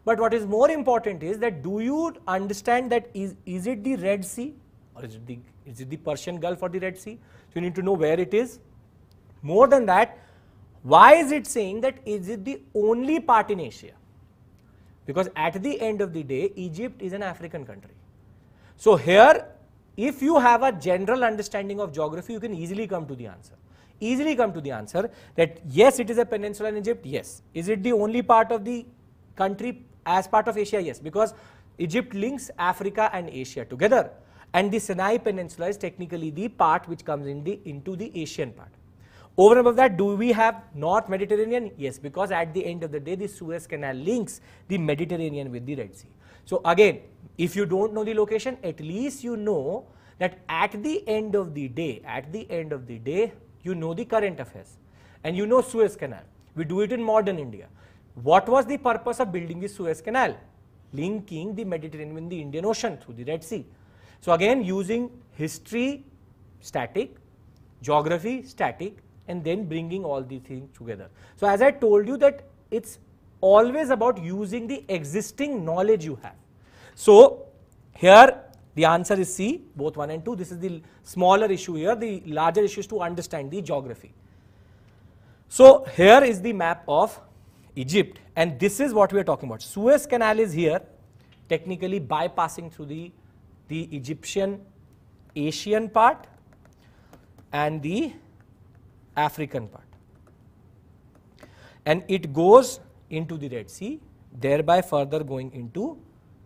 But what is more important is that do you understand that is, is it the Red Sea or is it the, is it the Persian Gulf or the Red Sea? So, you need to know where it is, more than that, why is it saying that is it the only part in Asia? Because at the end of the day, Egypt is an African country. So here, if you have a general understanding of geography, you can easily come to the answer. Easily come to the answer that yes, it is a peninsula in Egypt, yes. Is it the only part of the country as part of Asia? Yes, because Egypt links Africa and Asia together and the Sinai Peninsula is technically the part which comes in the, into the Asian part. Over and above that, do we have North Mediterranean? Yes, because at the end of the day, the Suez Canal links the Mediterranean with the Red Sea. So again, if you don't know the location, at least you know that at the end of the day, at the end of the day, you know the current affairs and you know Suez Canal. We do it in modern India. What was the purpose of building the Suez Canal? Linking the Mediterranean with the Indian Ocean through the Red Sea. So again, using history, static, geography, static, and then bringing all these things together. So as I told you that it's always about using the existing knowledge you have. So here the answer is C, both 1 and 2. This is the smaller issue here. The larger issue is to understand the geography. So here is the map of Egypt and this is what we are talking about. Suez Canal is here technically bypassing through the, the Egyptian Asian part and the African part and it goes into the Red Sea thereby further going into,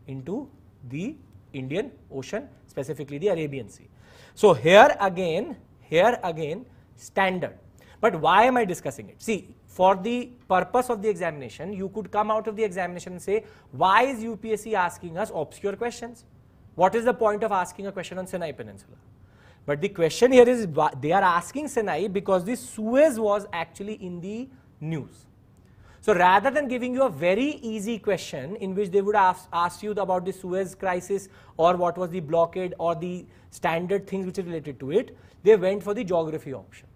into the Indian Ocean specifically the Arabian Sea. So, here again, here again standard, but why am I discussing it? See for the purpose of the examination you could come out of the examination and say why is UPSC asking us obscure questions? What is the point of asking a question on Sinai Peninsula? But the question here is they are asking Senai because the Suez was actually in the news. So rather than giving you a very easy question in which they would ask, ask you about the Suez crisis or what was the blockade or the standard things which are related to it, they went for the geography option.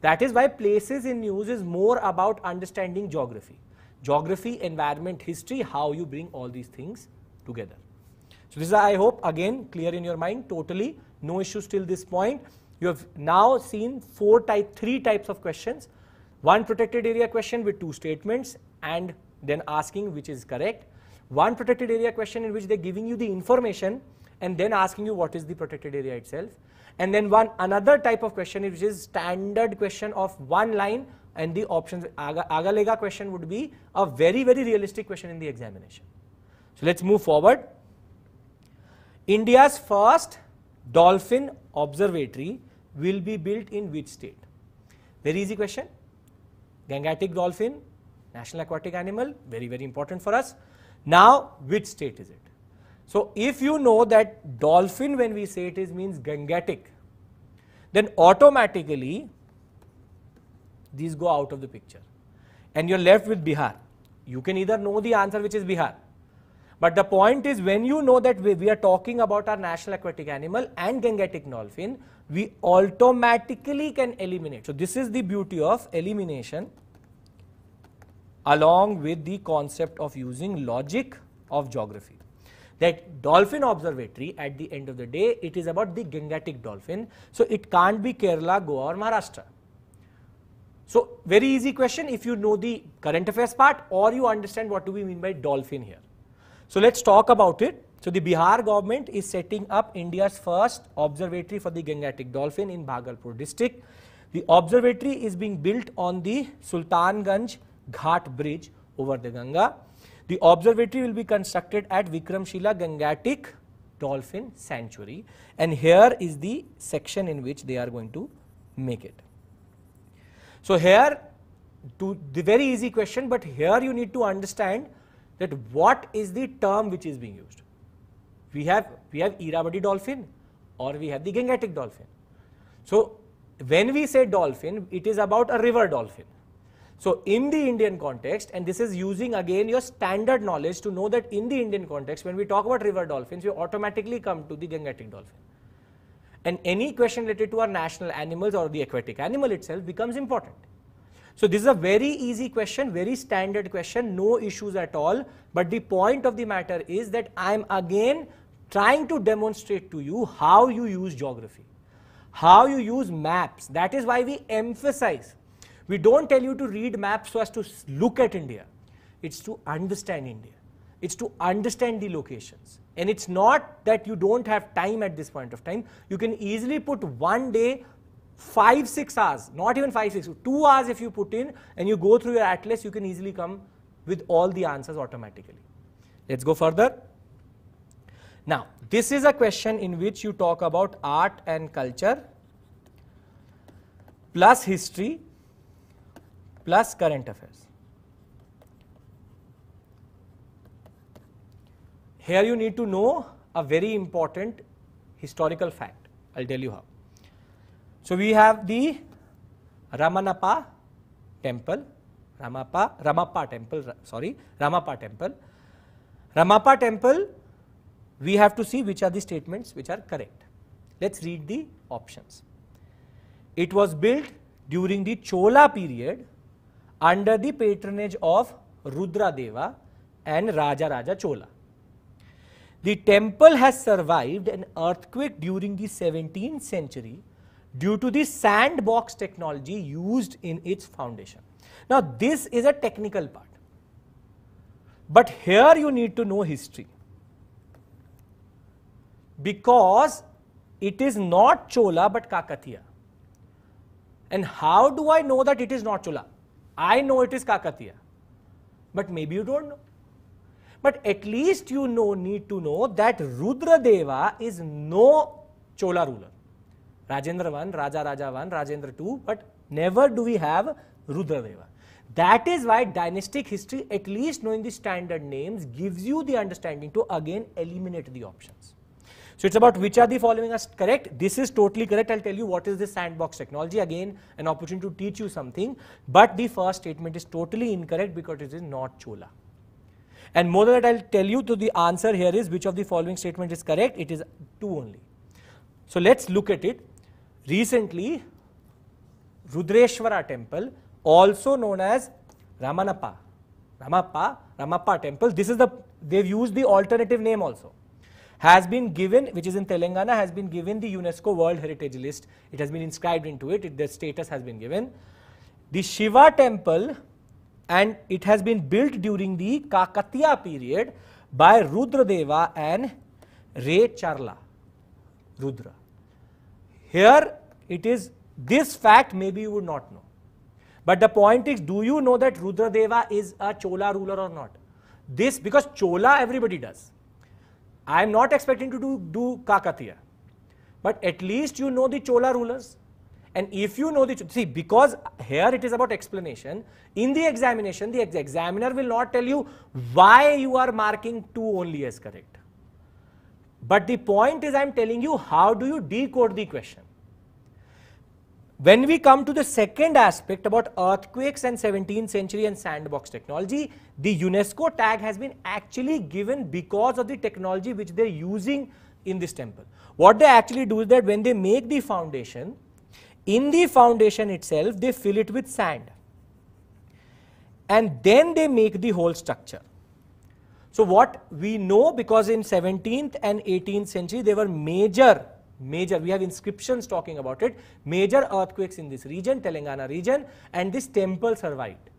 That is why places in news is more about understanding geography. Geography, environment, history, how you bring all these things together. So this is, I hope, again, clear in your mind, totally no issues till this point. You have now seen four type, three types of questions. One protected area question with two statements and then asking which is correct. One protected area question in which they're giving you the information and then asking you what is the protected area itself. And then one another type of question which is standard question of one line and the options. Aga, lega question would be a very, very realistic question in the examination. So let's move forward. India's first Dolphin Observatory will be built in which state? Very easy question. Gangatic dolphin, national aquatic animal, very, very important for us. Now, which state is it? So, if you know that dolphin when we say it is means gangatic, then automatically these go out of the picture and you are left with Bihar. You can either know the answer which is Bihar but the point is when you know that we, we are talking about our national aquatic animal and gangetic dolphin, we automatically can eliminate. So this is the beauty of elimination along with the concept of using logic of geography. That dolphin observatory at the end of the day, it is about the gangetic dolphin. So it can't be Kerala, Goa or Maharashtra. So very easy question if you know the current affairs part or you understand what do we mean by dolphin here. So let's talk about it. So the Bihar government is setting up India's first observatory for the Gangatic dolphin in Bhagalpur district. The observatory is being built on the Sultan Ganga Ghat bridge over the Ganga. The observatory will be constructed at Vikramshila Gangatic Dolphin Sanctuary and here is the section in which they are going to make it. So here to the very easy question but here you need to understand that what is the term which is being used. We have, we have Irrawaddy dolphin or we have the Gangetic dolphin. So, when we say dolphin, it is about a river dolphin. So, in the Indian context and this is using again your standard knowledge to know that in the Indian context when we talk about river dolphins, we automatically come to the Gangetic dolphin. And any question related to our national animals or the aquatic animal itself becomes important. So this is a very easy question, very standard question, no issues at all. But the point of the matter is that I am again trying to demonstrate to you how you use geography, how you use maps. That is why we emphasize. We don't tell you to read maps so as to look at India. It's to understand India. It's to understand the locations. And it's not that you don't have time at this point of time. You can easily put one day 5 6 hours not even 5 6 2 hours if you put in and you go through your atlas you can easily come with all the answers automatically let's go further now this is a question in which you talk about art and culture plus history plus current affairs here you need to know a very important historical fact i'll tell you how so, we have the Ramanapa temple, Ramapa, Ramappa temple, sorry, Ramappa temple. Ramappa temple, we have to see which are the statements which are correct. Let us read the options. It was built during the Chola period under the patronage of Rudradeva and Raja Raja Chola. The temple has survived an earthquake during the 17th century due to the sandbox technology used in its foundation. Now, this is a technical part, but here you need to know history because it is not Chola but Kakatiya. And how do I know that it is not Chola? I know it is Kakatiya, but maybe you don't know. But at least you know, need to know that Rudradeva is no Chola ruler. Rajendra 1, Raja Raja 1, Rajendra 2, but never do we have Rudradeva. That is why dynastic history, at least knowing the standard names, gives you the understanding to again eliminate the options. So it's about which are the following are correct. This is totally correct. I'll tell you what is the sandbox technology. Again, an opportunity to teach you something. But the first statement is totally incorrect because it is not Chola. And more than that, I'll tell you to the answer here is which of the following statement is correct. It is two only. So let's look at it. Recently, Rudreshwara temple, also known as Ramanappa, Ramappa, Ramappa temple, this is the, they've used the alternative name also, has been given, which is in Telangana, has been given the UNESCO World Heritage List. It has been inscribed into it, it the status has been given. The Shiva temple, and it has been built during the Kakatiya period by Rudradeva and Ray Charla, Rudra. Here it is this fact maybe you would not know. But the point is do you know that Rudradeva is a Chola ruler or not? This because Chola everybody does. I am not expecting to do, do Kakatiya. But at least you know the Chola rulers. And if you know the, see because here it is about explanation, in the examination the examiner will not tell you why you are marking 2 only as correct. But the point is I am telling you how do you decode the question. When we come to the second aspect about earthquakes and 17th century and sandbox technology, the UNESCO tag has been actually given because of the technology which they are using in this temple. What they actually do is that when they make the foundation, in the foundation itself they fill it with sand and then they make the whole structure. So what we know because in 17th and 18th century there were major, major, we have inscriptions talking about it, major earthquakes in this region, Telangana region and this temple survived.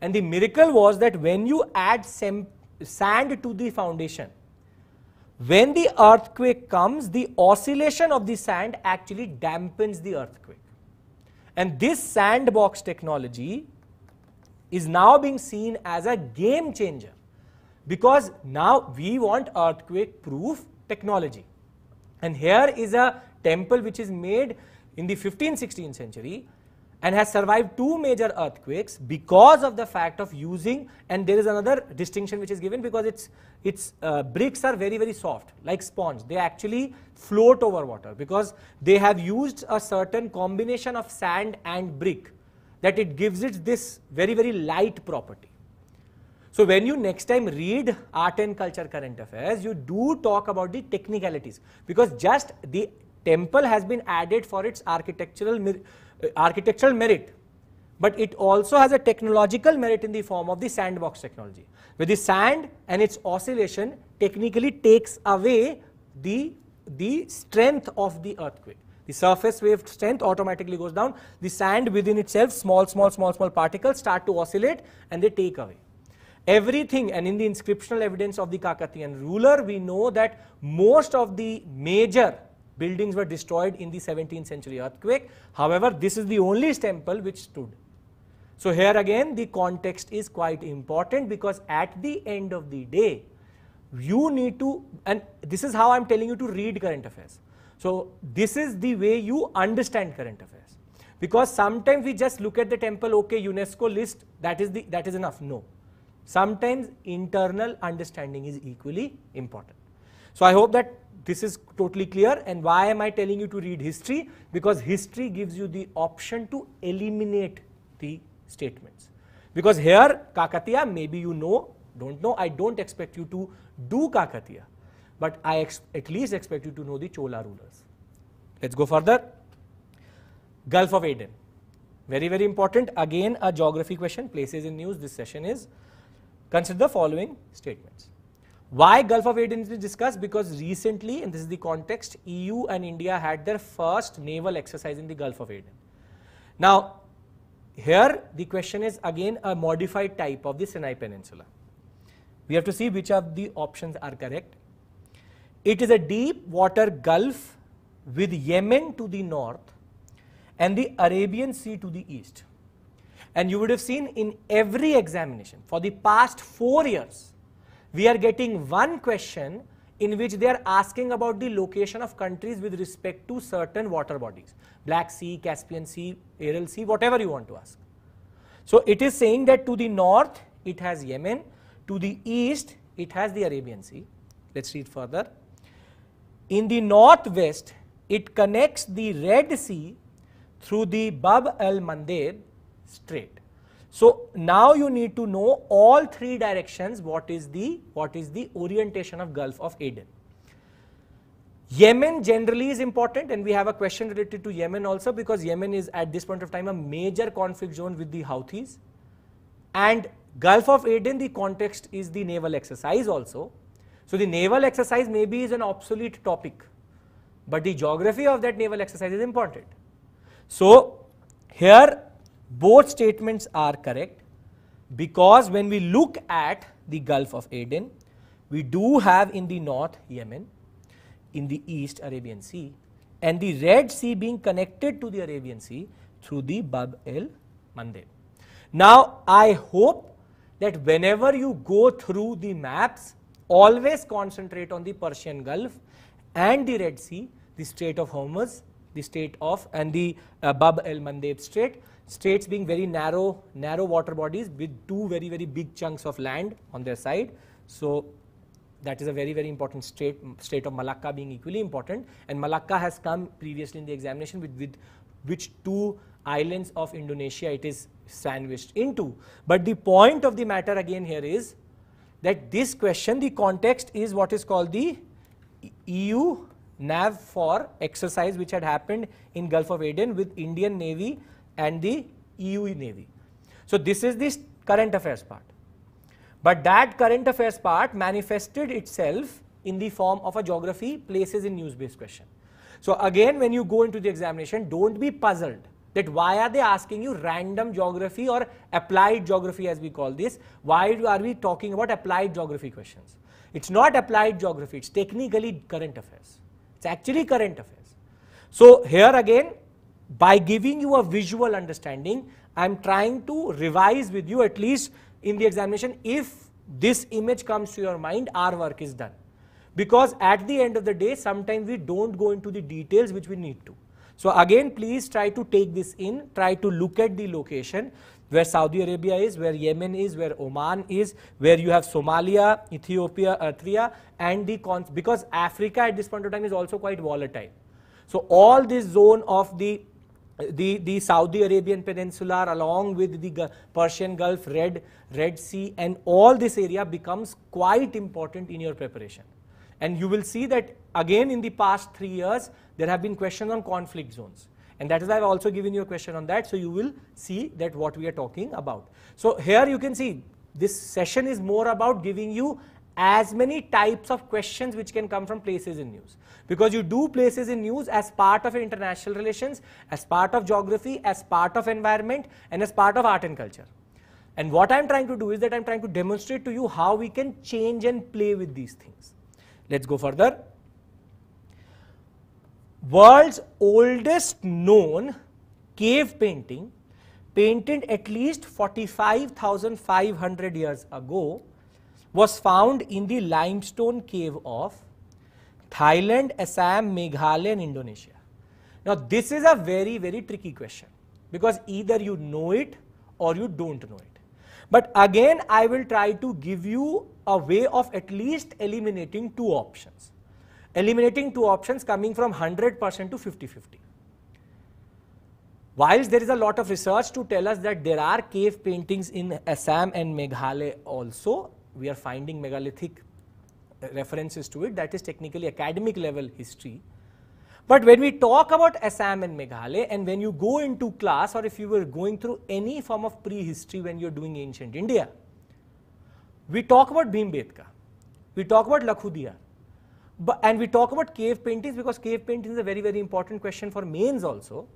And the miracle was that when you add sand to the foundation, when the earthquake comes, the oscillation of the sand actually dampens the earthquake. And this sandbox technology is now being seen as a game changer because now we want earthquake proof technology. And here is a temple which is made in the 15th, 16th century and has survived two major earthquakes because of the fact of using and there is another distinction which is given because its, its uh, bricks are very very soft like sponge they actually float over water because they have used a certain combination of sand and brick that it gives it this very very light property so when you next time read art and culture current affairs, you do talk about the technicalities because just the temple has been added for its architectural, uh, architectural merit but it also has a technological merit in the form of the sandbox technology where the sand and its oscillation technically takes away the, the strength of the earthquake. The surface wave strength automatically goes down. The sand within itself, small, small, small, small particles start to oscillate and they take away everything and in the inscriptional evidence of the Kakatiyan ruler we know that most of the major buildings were destroyed in the 17th century earthquake. However, this is the only temple which stood. So here again the context is quite important because at the end of the day you need to and this is how I am telling you to read current affairs. So this is the way you understand current affairs because sometimes we just look at the temple okay UNESCO list that is the that is enough no Sometimes internal understanding is equally important. So I hope that this is totally clear and why am I telling you to read history? Because history gives you the option to eliminate the statements. Because here Kakatiya maybe you know, don't know, I don't expect you to do Kakatiya but I at least expect you to know the Chola rulers. Let's go further. Gulf of Aden. Very, very important. Again, a geography question. Places in news. This session is Consider the following statements. Why Gulf of Aden is discussed? Because recently, and this is the context, EU and India had their first naval exercise in the Gulf of Aden. Now, here the question is again a modified type of the Sinai Peninsula. We have to see which of the options are correct. It is a deep water gulf with Yemen to the north and the Arabian Sea to the east. And you would have seen in every examination for the past four years, we are getting one question in which they are asking about the location of countries with respect to certain water bodies. Black Sea, Caspian Sea, Aral Sea, whatever you want to ask. So it is saying that to the north it has Yemen, to the east it has the Arabian Sea. Let us read further. In the northwest it connects the Red Sea through the Bab al Mandeb straight. So now you need to know all three directions what is the what is the orientation of Gulf of Aden. Yemen generally is important and we have a question related to Yemen also because Yemen is at this point of time a major conflict zone with the Houthis and Gulf of Aden the context is the naval exercise also. So the naval exercise maybe is an obsolete topic but the geography of that naval exercise is important. So here both statements are correct because when we look at the Gulf of Aden, we do have in the north Yemen, in the east Arabian Sea and the Red Sea being connected to the Arabian Sea through the Bab el Mandeb. Now, I hope that whenever you go through the maps, always concentrate on the Persian Gulf and the Red Sea, the Strait of Hormuz, the Strait of and the uh, Bab el Mandeb Strait States being very narrow, narrow water bodies with two very, very big chunks of land on their side. So that is a very, very important state. state of Malacca being equally important. And Malacca has come previously in the examination with, with which two islands of Indonesia it is sandwiched into. But the point of the matter again here is that this question, the context is what is called the EU NAV for exercise which had happened in Gulf of Aden with Indian Navy and the EU Navy. So, this is the current affairs part. But that current affairs part manifested itself in the form of a geography places in news based question. So, again when you go into the examination do not be puzzled that why are they asking you random geography or applied geography as we call this, why are we talking about applied geography questions. It is not applied geography, it is technically current affairs, it is actually current affairs. So, here again by giving you a visual understanding, I'm trying to revise with you at least in the examination if this image comes to your mind, our work is done. Because at the end of the day, sometimes we don't go into the details which we need to. So again, please try to take this in, try to look at the location where Saudi Arabia is, where Yemen is, where Oman is, where you have Somalia, Ethiopia, Eritrea and the, because Africa at this point of time is also quite volatile. So all this zone of the the, the Saudi Arabian Peninsula along with the Persian Gulf, Red, Red Sea and all this area becomes quite important in your preparation. And you will see that again in the past three years, there have been questions on conflict zones. And that is why I have also given you a question on that. So you will see that what we are talking about. So here you can see this session is more about giving you as many types of questions which can come from places in news because you do places in news as part of international relations as part of geography as part of environment and as part of art and culture and what i'm trying to do is that i'm trying to demonstrate to you how we can change and play with these things let's go further world's oldest known cave painting painted at least 45500 years ago was found in the limestone cave of Thailand, Assam, Meghalaya and Indonesia. Now this is a very very tricky question because either you know it or you don't know it. But again I will try to give you a way of at least eliminating two options. Eliminating two options coming from 100% to 50-50. Whilst there is a lot of research to tell us that there are cave paintings in Assam and Meghalaya also, we are finding megalithic uh, references to it that is technically academic level history. But when we talk about Assam and Meghalaya and when you go into class or if you were going through any form of prehistory when you are doing ancient India, we talk about Bhimbetka, we talk about Lakhudia but, and we talk about cave paintings because cave paintings is a very very important question for mains also.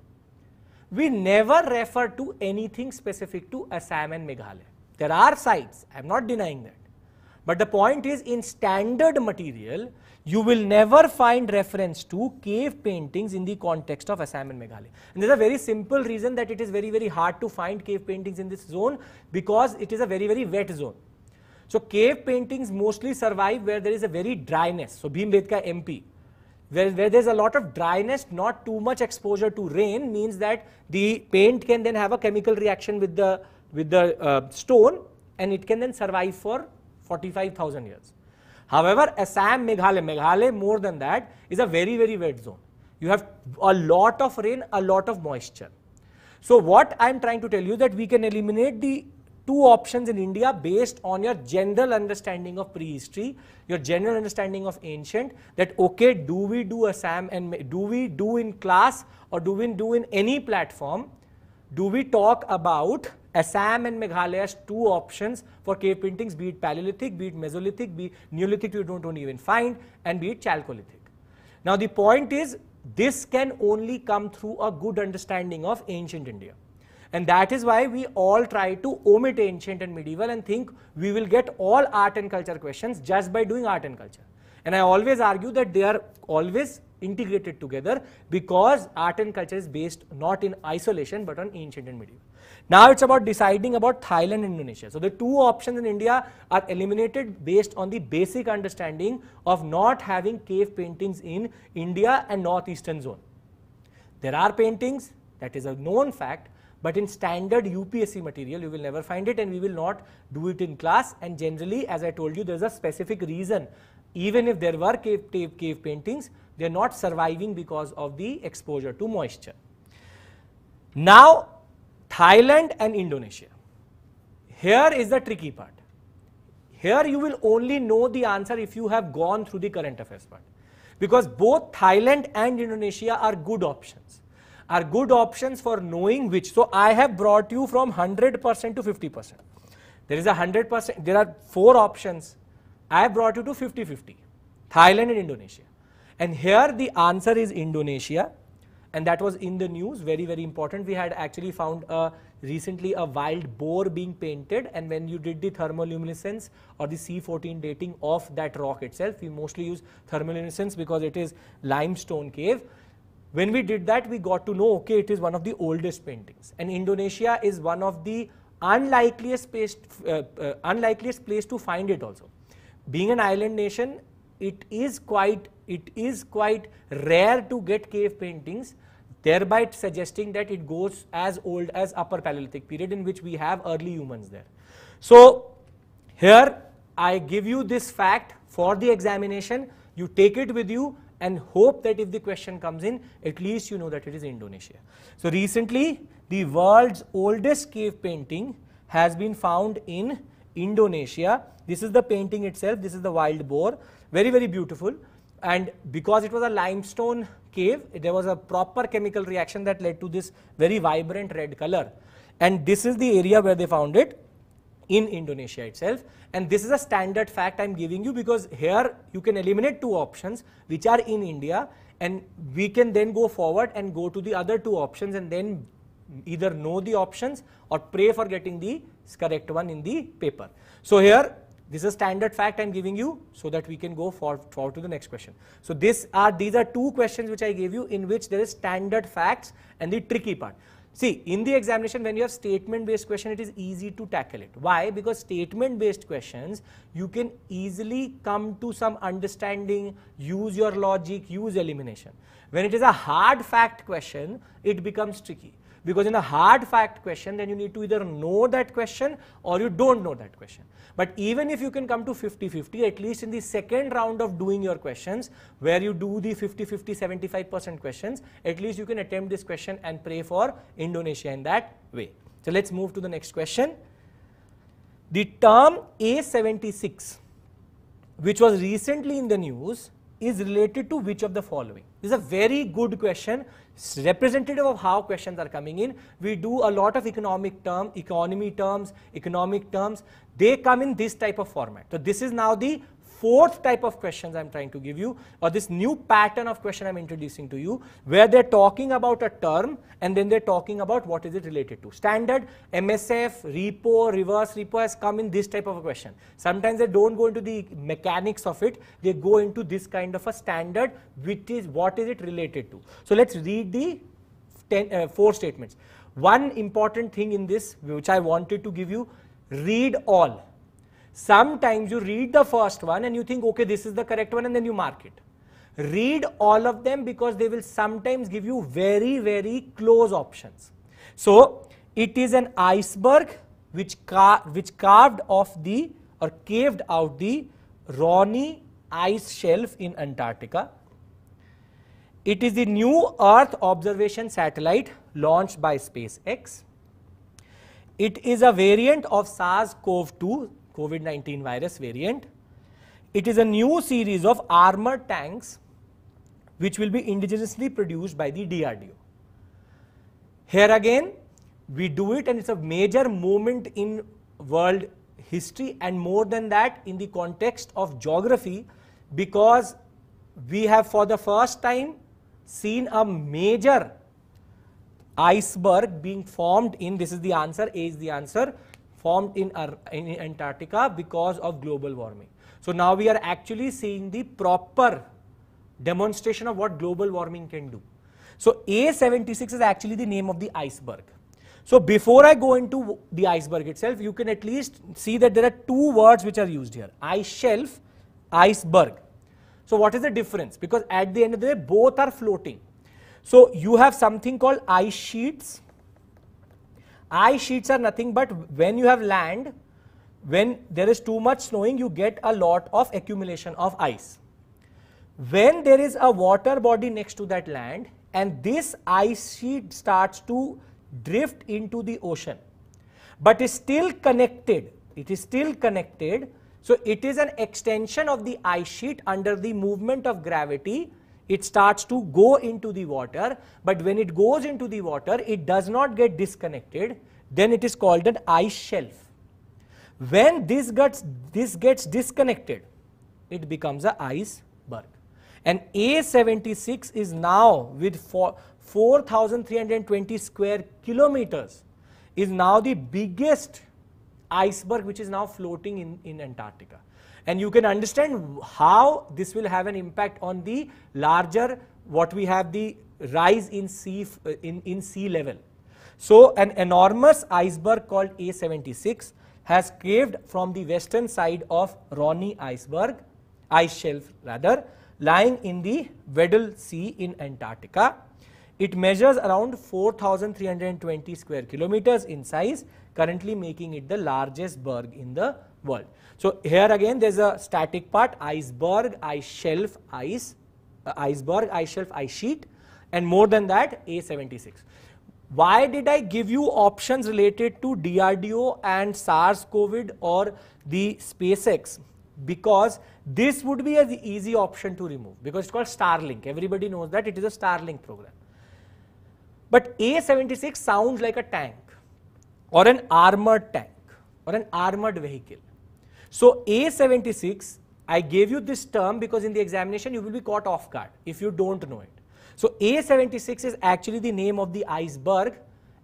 We never refer to anything specific to Assam and Meghalaya. There are sites, I am not denying that but the point is in standard material, you will never find reference to cave paintings in the context of Assam and Meghalaya. And there's a very simple reason that it is very, very hard to find cave paintings in this zone because it is a very, very wet zone. So cave paintings mostly survive where there is a very dryness. So Bhimbetka MP, where, where there's a lot of dryness, not too much exposure to rain means that the paint can then have a chemical reaction with the, with the uh, stone and it can then survive for 45,000 years. However, Assam, Meghalaya, Meghalaya more than that is a very, very wet zone. You have a lot of rain, a lot of moisture. So what I am trying to tell you that we can eliminate the two options in India based on your general understanding of prehistory, your general understanding of ancient that okay, do we do Assam and do we do in class or do we do in any platform, do we talk about Assam and Meghalaya has two options for cave paintings, be it Paleolithic, be it Mesolithic, be Neolithic you don't, don't even find and be it Chalcolithic. Now the point is this can only come through a good understanding of ancient India. And that is why we all try to omit ancient and medieval and think we will get all art and culture questions just by doing art and culture. And I always argue that they are always integrated together because art and culture is based not in isolation but on ancient and medieval. Now it's about deciding about Thailand and Indonesia. So the two options in India are eliminated based on the basic understanding of not having cave paintings in India and northeastern zone. There are paintings, that is a known fact, but in standard UPSC material you will never find it and we will not do it in class and generally as I told you there is a specific reason even if there were cave, cave, cave paintings they are not surviving because of the exposure to moisture. Now Thailand and Indonesia. Here is the tricky part. Here you will only know the answer if you have gone through the current affairs part. Because both Thailand and Indonesia are good options. Are good options for knowing which. So I have brought you from 100% to 50%. There is a 100%, there are four options. I have brought you to 50-50. Thailand and Indonesia. And here the answer is Indonesia and that was in the news very very important we had actually found a, recently a wild boar being painted and when you did the thermoluminescence or the C14 dating of that rock itself we mostly use thermoluminescence because it is limestone cave when we did that we got to know okay it is one of the oldest paintings and Indonesia is one of the unlikeliest place uh, uh, unlikeliest place to find it also being an island nation it is quite it is quite rare to get cave paintings thereby suggesting that it goes as old as upper Paleolithic period in which we have early humans there. So here I give you this fact for the examination, you take it with you and hope that if the question comes in, at least you know that it is Indonesia. So recently, the world's oldest cave painting has been found in Indonesia. This is the painting itself, this is the wild boar, very, very beautiful and because it was a limestone cave there was a proper chemical reaction that led to this very vibrant red color and this is the area where they found it in Indonesia itself and this is a standard fact I am giving you because here you can eliminate two options which are in India and we can then go forward and go to the other two options and then either know the options or pray for getting the correct one in the paper. So, here this is a standard fact I'm giving you so that we can go forward for to the next question. So this are these are two questions which I gave you in which there is standard facts and the tricky part. See, in the examination, when you have statement-based question, it is easy to tackle it. Why? Because statement-based questions, you can easily come to some understanding, use your logic, use elimination. When it is a hard fact question, it becomes tricky. Because in a hard fact question, then you need to either know that question or you don't know that question. But even if you can come to 50-50, at least in the second round of doing your questions, where you do the 50-50, 75% questions, at least you can attempt this question and pray for Indonesia in that way. So let's move to the next question. The term A76, which was recently in the news, is related to which of the following? This is a very good question, it's representative of how questions are coming in. We do a lot of economic term, economy terms, economic terms. They come in this type of format. So this is now the fourth type of questions I'm trying to give you or this new pattern of question I'm introducing to you where they're talking about a term and then they're talking about what is it related to. Standard MSF, repo, reverse repo has come in this type of a question. Sometimes they don't go into the mechanics of it, they go into this kind of a standard which is what is it related to. So let's read the ten, uh, four statements. One important thing in this which I wanted to give you, read all Sometimes you read the first one and you think, okay, this is the correct one, and then you mark it. Read all of them because they will sometimes give you very, very close options. So, it is an iceberg which, car which carved off the or caved out the rawny ice shelf in Antarctica. It is the new Earth observation satellite launched by SpaceX. It is a variant of SARS-CoV-2 COVID-19 virus variant. It is a new series of armored tanks which will be indigenously produced by the DRDO. Here again, we do it and it's a major moment in world history and more than that in the context of geography because we have for the first time seen a major iceberg being formed in this is the answer a is the answer formed in, Ar in Antarctica because of global warming. So now we are actually seeing the proper demonstration of what global warming can do. So A76 is actually the name of the iceberg. So before I go into the iceberg itself, you can at least see that there are two words which are used here. Ice shelf, iceberg. So what is the difference? Because at the end of the day, both are floating. So you have something called ice sheets I sheets are nothing but when you have land, when there is too much snowing, you get a lot of accumulation of ice. When there is a water body next to that land and this ice sheet starts to drift into the ocean, but is still connected, it is still connected. So, it is an extension of the ice sheet under the movement of gravity it starts to go into the water but when it goes into the water it does not get disconnected then it is called an ice shelf. When this gets, this gets disconnected it becomes an iceberg and A76 is now with 4320 square kilometers is now the biggest iceberg which is now floating in, in Antarctica and you can understand how this will have an impact on the larger what we have the rise in sea uh, in, in sea level. So an enormous iceberg called A76 has caved from the western side of Ronny iceberg, ice shelf rather, lying in the Weddell Sea in Antarctica. It measures around 4,320 square kilometers in size, currently making it the largest berg in the world. So here again there's a static part iceberg, ice shelf, ice, uh, iceberg, ice shelf, ice sheet and more than that A76. Why did I give you options related to DRDO and SARS COVID or the SpaceX? Because this would be an easy option to remove because it's called Starlink. Everybody knows that it is a Starlink program. But A76 sounds like a tank or an armored tank or an armored vehicle. So A76, I gave you this term because in the examination you will be caught off guard if you don't know it. So A76 is actually the name of the iceberg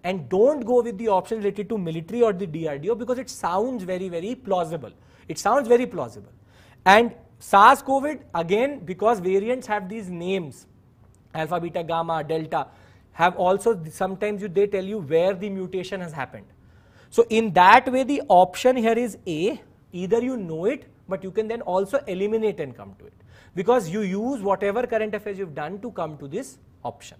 and don't go with the option related to military or the DRDO because it sounds very, very plausible. It sounds very plausible. And SARS-CoV, again, because variants have these names, alpha, beta, gamma, delta, have also sometimes you, they tell you where the mutation has happened. So in that way, the option here is A either you know it but you can then also eliminate and come to it because you use whatever current affairs you've done to come to this option.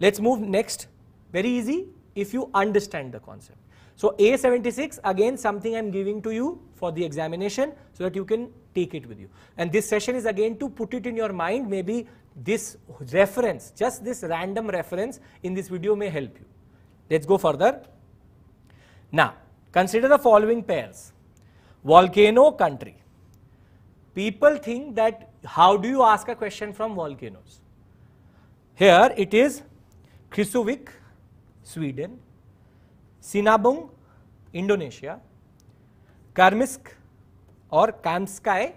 Let's move next very easy if you understand the concept. So A76 again something I'm giving to you for the examination so that you can take it with you and this session is again to put it in your mind maybe this reference just this random reference in this video may help you. Let's go further. Now consider the following pairs Volcano country. People think that how do you ask a question from volcanoes? Here it is Krisuvik, Sweden, Sinabung, Indonesia, Karmisk or Kamskai,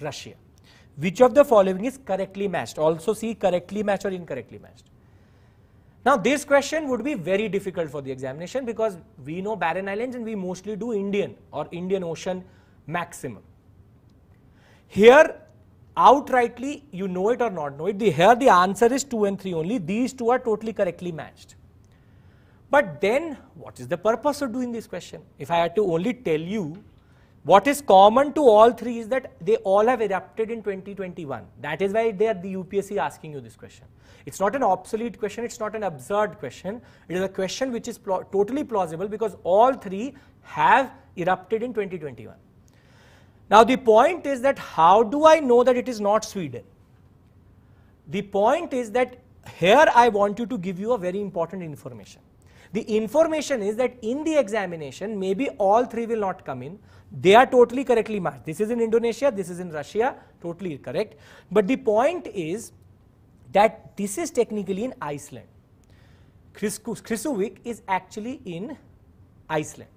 Russia. Which of the following is correctly matched? Also see correctly matched or incorrectly matched. Now this question would be very difficult for the examination because we know barren islands and we mostly do Indian or Indian Ocean maximum. Here outrightly you know it or not know it the, here the answer is 2 and 3 only these two are totally correctly matched. But then what is the purpose of doing this question? If I had to only tell you what is common to all three is that they all have erupted in 2021. That is why they are the UPSC asking you this question. It's not an obsolete question, it's not an absurd question. It is a question which is pl totally plausible because all three have erupted in 2021. Now the point is that how do I know that it is not Sweden? The point is that here I want you to give you a very important information. The information is that in the examination, maybe all three will not come in. They are totally correctly matched. This is in Indonesia, this is in Russia, totally correct. But the point is that this is technically in Iceland. Krisuvik is actually in Iceland.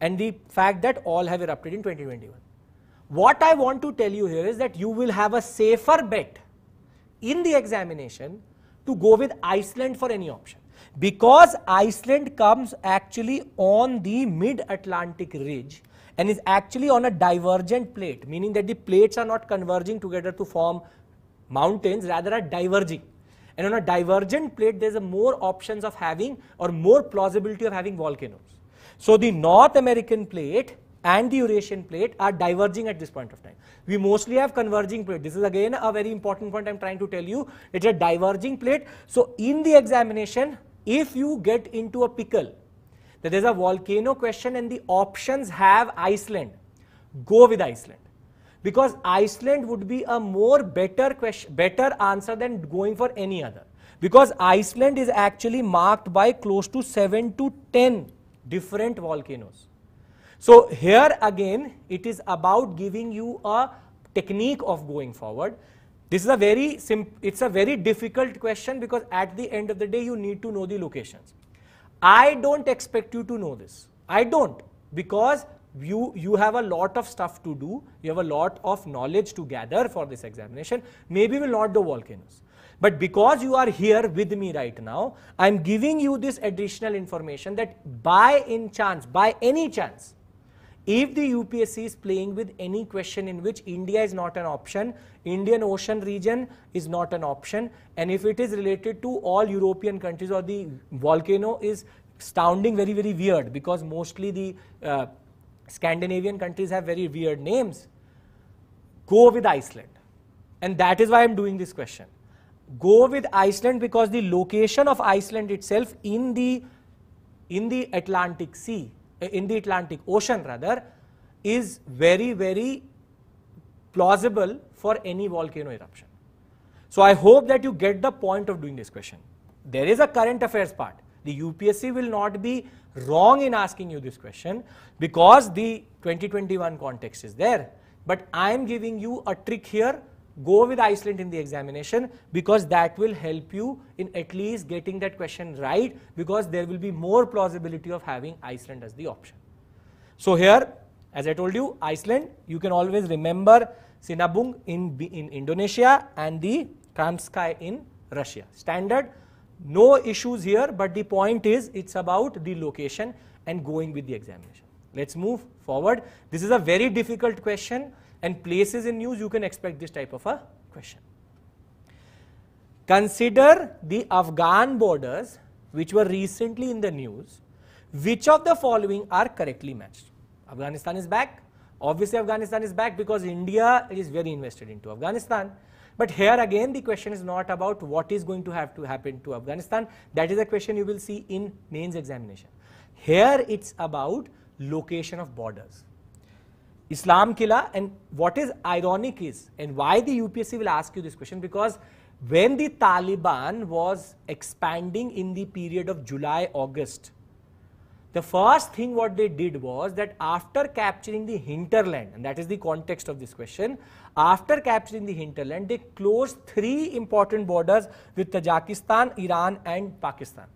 And the fact that all have erupted in 2021. What I want to tell you here is that you will have a safer bet in the examination to go with Iceland for any option because Iceland comes actually on the mid-Atlantic ridge and is actually on a divergent plate, meaning that the plates are not converging together to form mountains, rather are diverging. And on a divergent plate, there's a more options of having or more plausibility of having volcanoes. So the North American plate and the Eurasian plate are diverging at this point of time. We mostly have converging plate. This is again a very important point I'm trying to tell you. It's a diverging plate. So in the examination, if you get into a pickle that there's a volcano question and the options have Iceland. Go with Iceland. Because Iceland would be a more better question, better answer than going for any other. Because Iceland is actually marked by close to 7 to 10 different volcanoes. So here again, it is about giving you a technique of going forward. This is a very it's a very difficult question because at the end of the day, you need to know the locations. I don't expect you to know this. I don't because you, you have a lot of stuff to do. You have a lot of knowledge to gather for this examination. Maybe we'll not do volcanoes. But because you are here with me right now, I'm giving you this additional information that by in chance, by any chance, if the UPSC is playing with any question in which India is not an option, Indian Ocean region is not an option, and if it is related to all European countries or the volcano is sounding very, very weird because mostly the uh, Scandinavian countries have very weird names, go with Iceland. And that is why I am doing this question. Go with Iceland because the location of Iceland itself in the, in the Atlantic Sea in the Atlantic Ocean rather is very very plausible for any volcano eruption. So I hope that you get the point of doing this question. There is a current affairs part. The UPSC will not be wrong in asking you this question because the 2021 context is there. But I am giving you a trick here go with Iceland in the examination because that will help you in at least getting that question right because there will be more plausibility of having Iceland as the option. So here, as I told you, Iceland, you can always remember Sinabung in, in Indonesia and the Kamsky in Russia. Standard, no issues here but the point is it's about the location and going with the examination. Let's move forward. This is a very difficult question and places in news you can expect this type of a question. Consider the Afghan borders which were recently in the news, which of the following are correctly matched? Afghanistan is back. Obviously, Afghanistan is back because India is very invested into Afghanistan. But here again, the question is not about what is going to have to happen to Afghanistan. That is a question you will see in mains examination. Here it's about location of borders. Islam killer. and what is ironic is and why the UPSC will ask you this question because when the Taliban was expanding in the period of July August the first thing what they did was that after capturing the hinterland and that is the context of this question after capturing the hinterland they closed three important borders with Tajikistan, Iran and Pakistan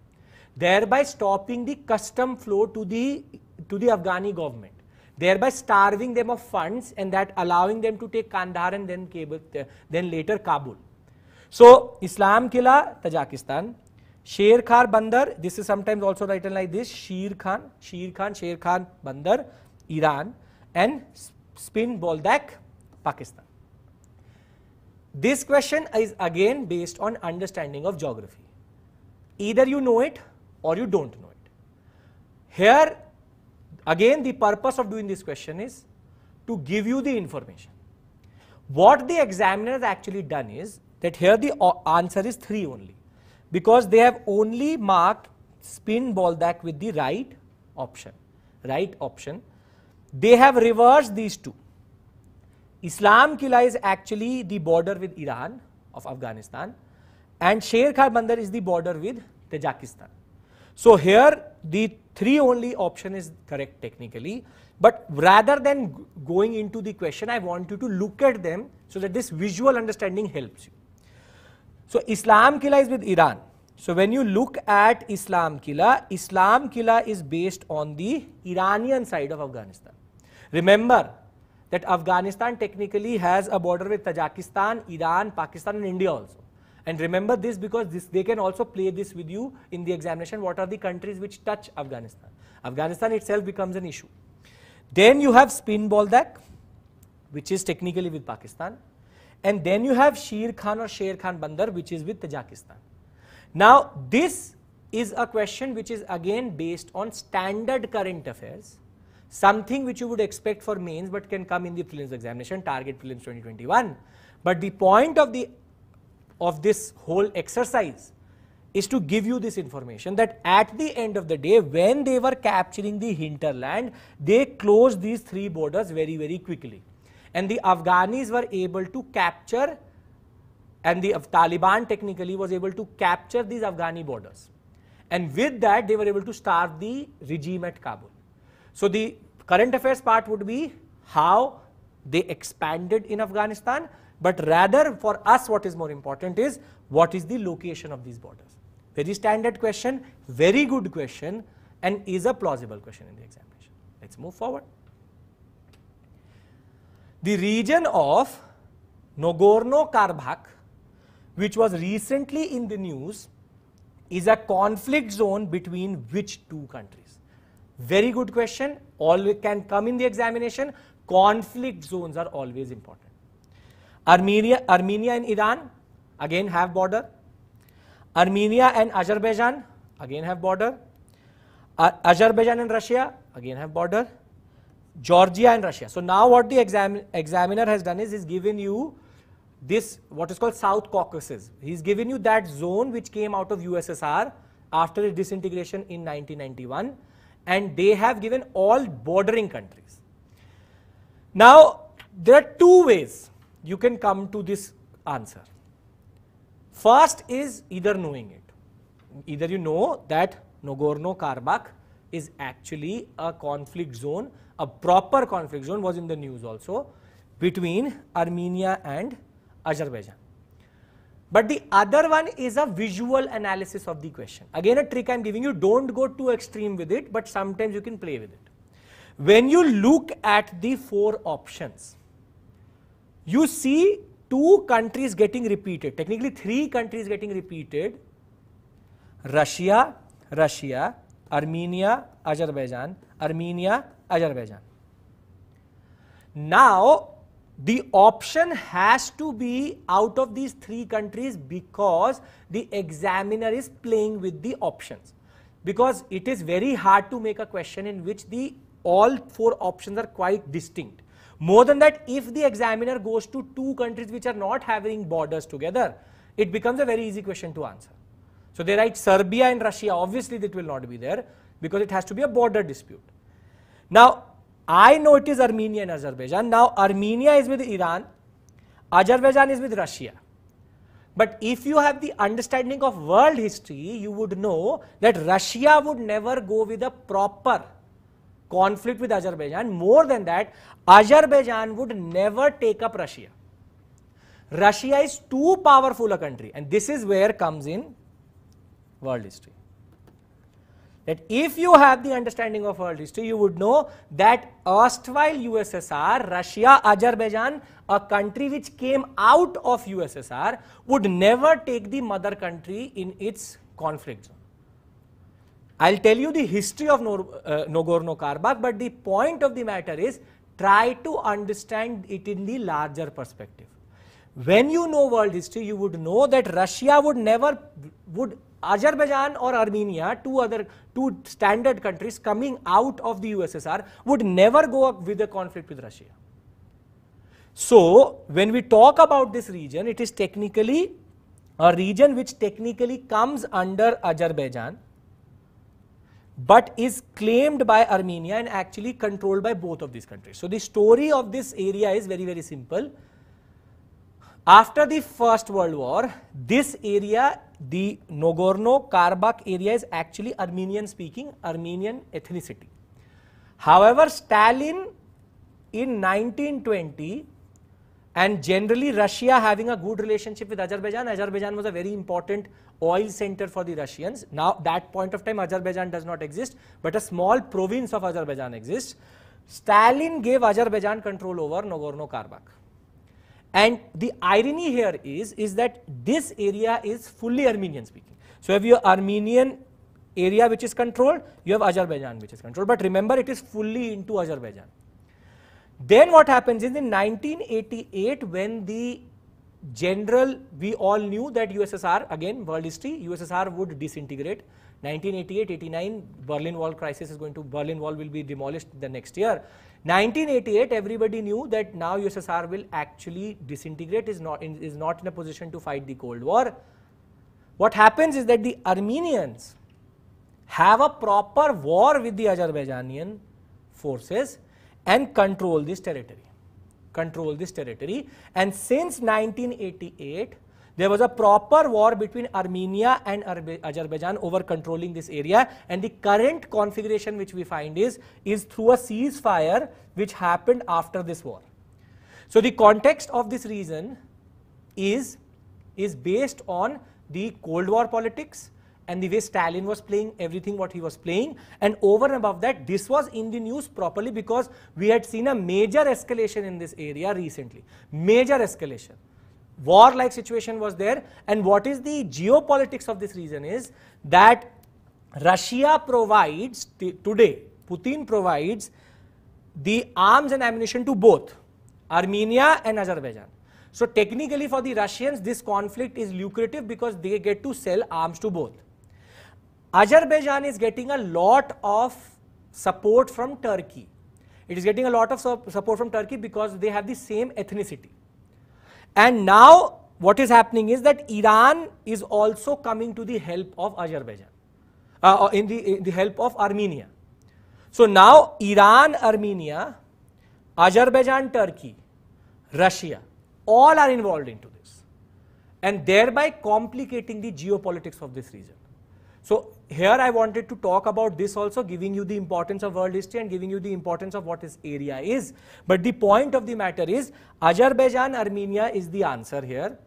thereby stopping the custom flow to the to the Afghani government thereby starving them of funds and that allowing them to take Kandahar and then, Kabul, uh, then later Kabul. So, Islam Killa, Tajikistan. Sher Khan Bandar, this is sometimes also written like this, Sher Khan, Sher Khan, Sher Khan Bandar, Iran and Spin Boldak, Pakistan. This question is again based on understanding of geography. Either you know it or you don't know it. Here Again, the purpose of doing this question is to give you the information. What the examiner has actually done is that here the answer is 3 only because they have only marked spin ball back with the right option, right option. They have reversed these two. Islam Kila is actually the border with Iran of Afghanistan and Sher Khan Bandar is the border with Tajikistan. So here the three only option is correct technically. But rather than going into the question, I want you to look at them so that this visual understanding helps you. So Islam Killa is with Iran. So when you look at Islam Killa, Islam Killa is based on the Iranian side of Afghanistan. Remember that Afghanistan technically has a border with Tajikistan, Iran, Pakistan and India also. And remember this because this, they can also play this with you in the examination. What are the countries which touch Afghanistan? Afghanistan itself becomes an issue. Then you have spin ball deck, which is technically with Pakistan. And then you have Shir Khan or Sher Khan Bandar, which is with Tajikistan. Now, this is a question which is again based on standard current affairs, something which you would expect for mains but can come in the prelims examination, target prelims 2021. But the point of the of this whole exercise is to give you this information that at the end of the day when they were capturing the hinterland they closed these three borders very very quickly and the Afghans were able to capture and the Taliban technically was able to capture these Afghani borders and with that they were able to start the regime at Kabul. So the current affairs part would be how they expanded in Afghanistan but rather for us what is more important is what is the location of these borders. Very standard question, very good question and is a plausible question in the examination. Let us move forward. The region of Nagorno-Karabakh which was recently in the news is a conflict zone between which two countries? Very good question, always can come in the examination, conflict zones are always important. Armenia, Armenia and Iran again have border. Armenia and Azerbaijan again have border. Uh, Azerbaijan and Russia again have border. Georgia and Russia. So now what the exam examiner has done is he's given you this what is called South Caucasus. He's given you that zone which came out of USSR after the disintegration in 1991 and they have given all bordering countries. Now there are two ways you can come to this answer. First is either knowing it. Either you know that Nagorno-Karabakh is actually a conflict zone, a proper conflict zone was in the news also between Armenia and Azerbaijan. But the other one is a visual analysis of the question. Again a trick I am giving you, don't go too extreme with it, but sometimes you can play with it. When you look at the four options, you see two countries getting repeated, technically three countries getting repeated, Russia, Russia, Armenia, Azerbaijan, Armenia, Azerbaijan. Now, the option has to be out of these three countries because the examiner is playing with the options. Because it is very hard to make a question in which the all four options are quite distinct. More than that, if the examiner goes to two countries which are not having borders together, it becomes a very easy question to answer. So they write Serbia and Russia, obviously that will not be there because it has to be a border dispute. Now, I know it is Armenia and Azerbaijan. Now, Armenia is with Iran, Azerbaijan is with Russia. But if you have the understanding of world history, you would know that Russia would never go with a proper conflict with Azerbaijan. More than that, Azerbaijan would never take up Russia. Russia is too powerful a country and this is where comes in world history. That if you have the understanding of world history, you would know that erstwhile USSR, Russia, Azerbaijan, a country which came out of USSR would never take the mother country in its conflict zone. I'll tell you the history of uh, Nagorno-Karabakh, but the point of the matter is try to understand it in the larger perspective. When you know world history, you would know that Russia would never, would Azerbaijan or Armenia, two other, two standard countries coming out of the USSR would never go up with a conflict with Russia. So, when we talk about this region, it is technically a region which technically comes under Azerbaijan but is claimed by Armenia and actually controlled by both of these countries. So, the story of this area is very, very simple. After the First World War, this area, the Nagorno-Karabakh area is actually Armenian-speaking, Armenian ethnicity. However, Stalin in 1920 and generally, Russia having a good relationship with Azerbaijan. Azerbaijan was a very important oil center for the Russians. Now, that point of time, Azerbaijan does not exist, but a small province of Azerbaijan exists. Stalin gave Azerbaijan control over Nagorno-Karabakh. And the irony here is, is that this area is fully Armenian speaking. So, if your Armenian area which is controlled, you have Azerbaijan which is controlled. But remember, it is fully into Azerbaijan. Then what happens is in 1988 when the general, we all knew that USSR, again world history, USSR would disintegrate. 1988-89 Berlin Wall crisis is going to, Berlin Wall will be demolished the next year. 1988 everybody knew that now USSR will actually disintegrate, is not in, is not in a position to fight the Cold War. What happens is that the Armenians have a proper war with the Azerbaijani forces and control this territory control this territory and since 1988 there was a proper war between Armenia and Azerbaijan over controlling this area and the current configuration which we find is is through a ceasefire which happened after this war so the context of this region is is based on the cold war politics and the way Stalin was playing, everything what he was playing. And over and above that, this was in the news properly because we had seen a major escalation in this area recently. Major escalation. warlike situation was there. And what is the geopolitics of this region is that Russia provides today, Putin provides the arms and ammunition to both Armenia and Azerbaijan. So technically for the Russians, this conflict is lucrative because they get to sell arms to both. Azerbaijan is getting a lot of support from Turkey. It is getting a lot of support from Turkey because they have the same ethnicity. And now what is happening is that Iran is also coming to the help of Azerbaijan, uh, in, the, in the help of Armenia. So now Iran, Armenia, Azerbaijan, Turkey, Russia, all are involved into this and thereby complicating the geopolitics of this region. So here I wanted to talk about this also giving you the importance of world history and giving you the importance of what this area is. But the point of the matter is Azerbaijan, Armenia is the answer here.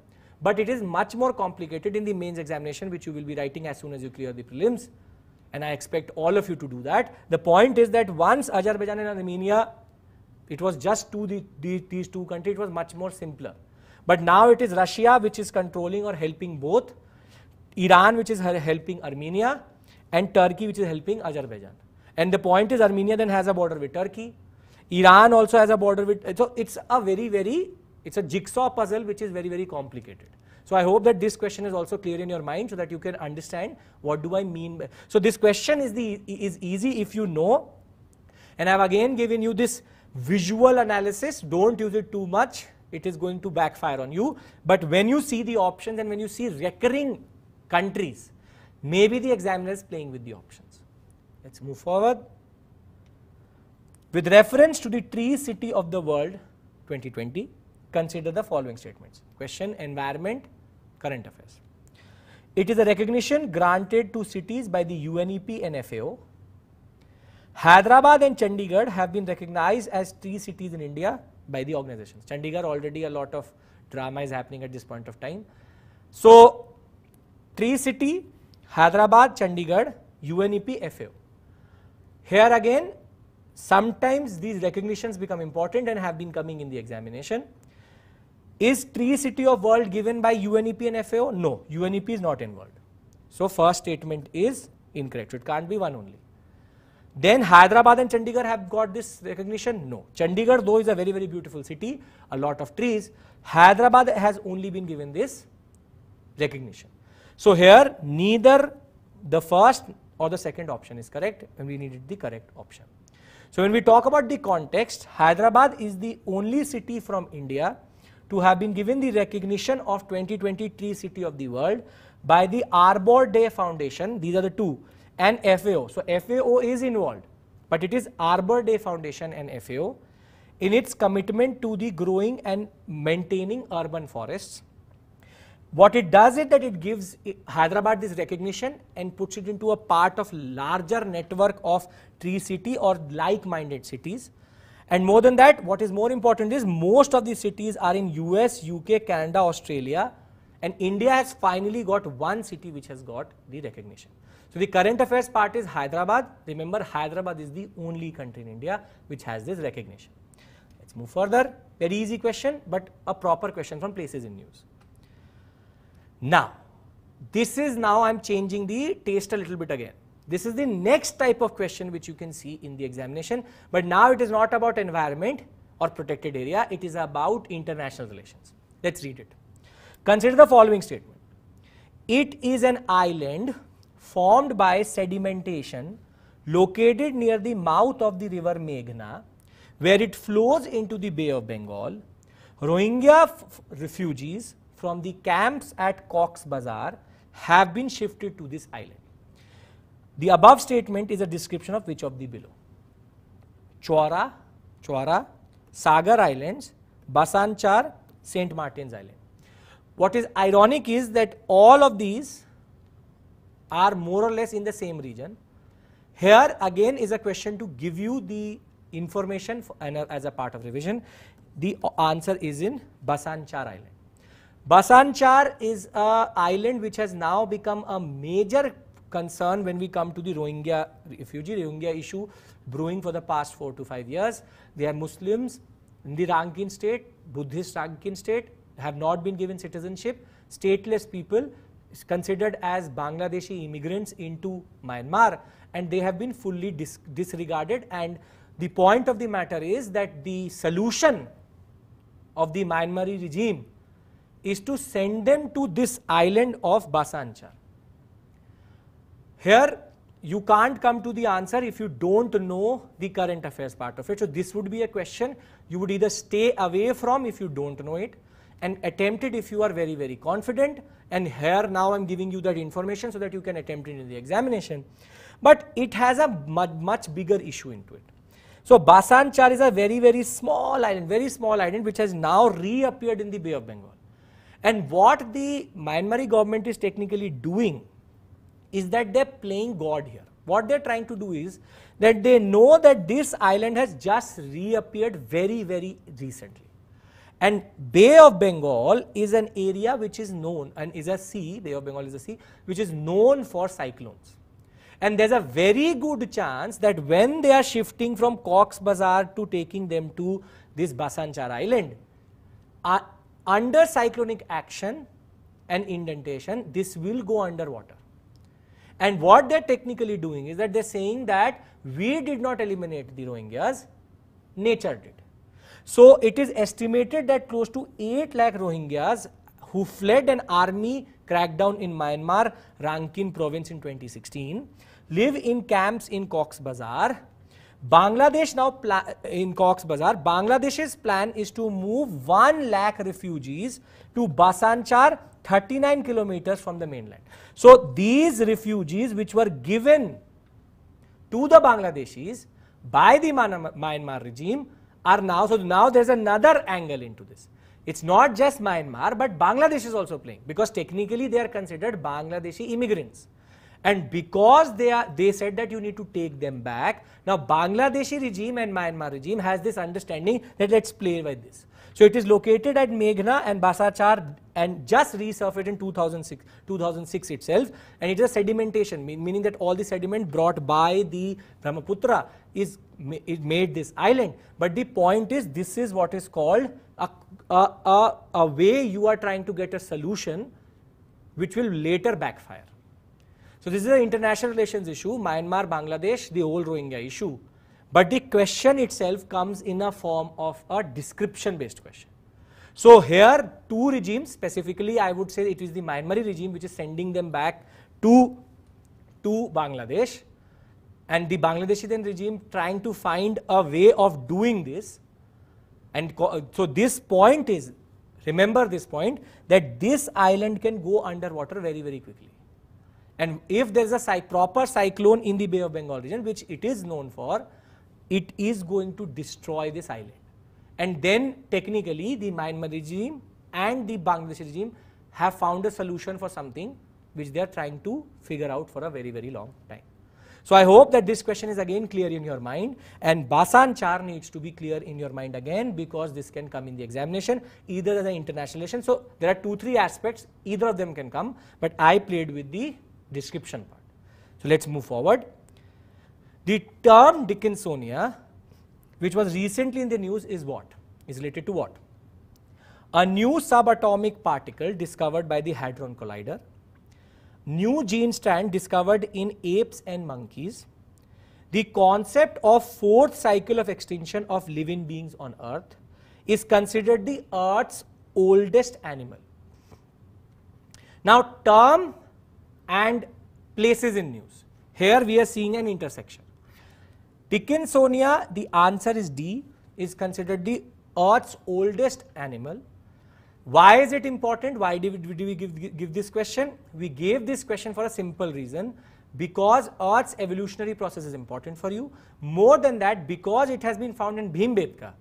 But it is much more complicated in the mains examination which you will be writing as soon as you clear the prelims. And I expect all of you to do that. The point is that once Azerbaijan and Armenia, it was just two, the, the, these two countries, it was much more simpler. But now it is Russia which is controlling or helping both. Iran which is helping Armenia and Turkey, which is helping Azerbaijan. And the point is, Armenia then has a border with Turkey. Iran also has a border with. So it's a very, very, it's a jigsaw puzzle which is very, very complicated. So I hope that this question is also clear in your mind so that you can understand what do I mean by. So this question is the is easy if you know. And I've again given you this visual analysis. Don't use it too much. It is going to backfire on you. But when you see the options and when you see recurring countries, Maybe the examiner is playing with the options. Let us move forward. With reference to the tree city of the world 2020, consider the following statements. Question environment, current affairs. It is a recognition granted to cities by the UNEP and FAO. Hyderabad and Chandigarh have been recognized as tree cities in India by the organizations. Chandigarh already a lot of drama is happening at this point of time. So, tree city Hyderabad, Chandigarh, UNEP, FAO. Here again, sometimes these recognitions become important and have been coming in the examination. Is Tree City of World given by UNEP and FAO? No, UNEP is not involved. So, first statement is incorrect, it can't be one only. Then Hyderabad and Chandigarh have got this recognition? No. Chandigarh though is a very very beautiful city, a lot of trees. Hyderabad has only been given this recognition. So here neither the first or the second option is correct and we needed the correct option. So when we talk about the context, Hyderabad is the only city from India to have been given the recognition of 2023 City of the World by the Arbor Day Foundation, these are the two, and FAO. So FAO is involved, but it is Arbor Day Foundation and FAO in its commitment to the growing and maintaining urban forests what it does is that it gives Hyderabad this recognition and puts it into a part of larger network of tree city or like-minded cities. And more than that, what is more important is most of these cities are in US, UK, Canada, Australia, and India has finally got one city which has got the recognition. So the current affairs part is Hyderabad. Remember, Hyderabad is the only country in India which has this recognition. Let's move further. Very easy question, but a proper question from places in news. Now, this is now I'm changing the taste a little bit again. This is the next type of question which you can see in the examination, but now it is not about environment or protected area, it is about international relations. Let's read it. Consider the following statement. It is an island formed by sedimentation located near the mouth of the river Meghna, where it flows into the Bay of Bengal. Rohingya refugees from the camps at Cox's Bazar have been shifted to this island. The above statement is a description of which of the below? Chwara, Chwara, Sagar Islands, Basanchar, St. Martin's Island. What is ironic is that all of these are more or less in the same region. Here again is a question to give you the information and as a part of revision. The answer is in Basanchar Island. Basanchar is an island which has now become a major concern when we come to the Rohingya refugee Rohingya issue brewing for the past 4 to 5 years. They are Muslims in the Rankin state, Buddhist Rankin state have not been given citizenship, stateless people considered as Bangladeshi immigrants into Myanmar and they have been fully dis disregarded and the point of the matter is that the solution of the Myanmar regime is to send them to this island of Basanchar. Here you can't come to the answer if you don't know the current affairs part of it. So this would be a question you would either stay away from if you don't know it and attempt it if you are very very confident and here now I am giving you that information so that you can attempt it in the examination. But it has a much, much bigger issue into it. So Basanchar is a very very small island, very small island which has now reappeared in the Bay of Bengal. And what the Myanmar government is technically doing is that they're playing God here. What they're trying to do is that they know that this island has just reappeared very, very recently. And Bay of Bengal is an area which is known and is a sea, Bay of Bengal is a sea, which is known for cyclones. And there's a very good chance that when they are shifting from Cox's Bazar to taking them to this Basanchar Island, uh, under cyclonic action and indentation, this will go underwater. And what they're technically doing is that they're saying that we did not eliminate the Rohingyas; nature did. So it is estimated that close to 8 lakh Rohingyas who fled an army crackdown in Myanmar, Rankin province in 2016, live in camps in Cox's Bazar Bangladesh now in Cox's Bazar, Bangladesh's plan is to move 1 lakh refugees to Basanchar 39 kilometers from the mainland. So these refugees which were given to the Bangladeshis by the Myanmar regime are now, so now there's another angle into this. It's not just Myanmar but Bangladesh is also playing because technically they are considered Bangladeshi immigrants and because they are they said that you need to take them back now bangladeshi regime and myanmar regime has this understanding that let's play with this so it is located at meghna and basachar and just resurfaced in 2006 2006 itself and it is a sedimentation meaning that all the sediment brought by the brahmaputra is it made this island but the point is this is what is called a, a, a, a way you are trying to get a solution which will later backfire so this is an international relations issue, Myanmar, Bangladesh, the old Rohingya issue. But the question itself comes in a form of a description based question. So here two regimes specifically I would say it is the Myanmari regime which is sending them back to, to Bangladesh and the Bangladeshi then regime trying to find a way of doing this and so this point is remember this point that this island can go underwater very very quickly and if there is a cy proper cyclone in the Bay of Bengal region, which it is known for, it is going to destroy this island. And then technically the Myanmar regime and the Bangladesh regime have found a solution for something which they are trying to figure out for a very, very long time. So I hope that this question is again clear in your mind and Basan Char needs to be clear in your mind again because this can come in the examination either as an international relation. So there are two, three aspects, either of them can come, but I played with the description part. So, let us move forward. The term Dickinsonia which was recently in the news is what? Is related to what? A new subatomic particle discovered by the Hadron Collider, new gene strand discovered in apes and monkeys, the concept of fourth cycle of extinction of living beings on earth is considered the earth's oldest animal. Now term and places in news. Here we are seeing an intersection. Dickinsonia, the answer is D, is considered the Earth's oldest animal. Why is it important? Why did we, we give, give this question? We gave this question for a simple reason because Earth's evolutionary process is important for you. More than that, because it has been found in Bhimbetka,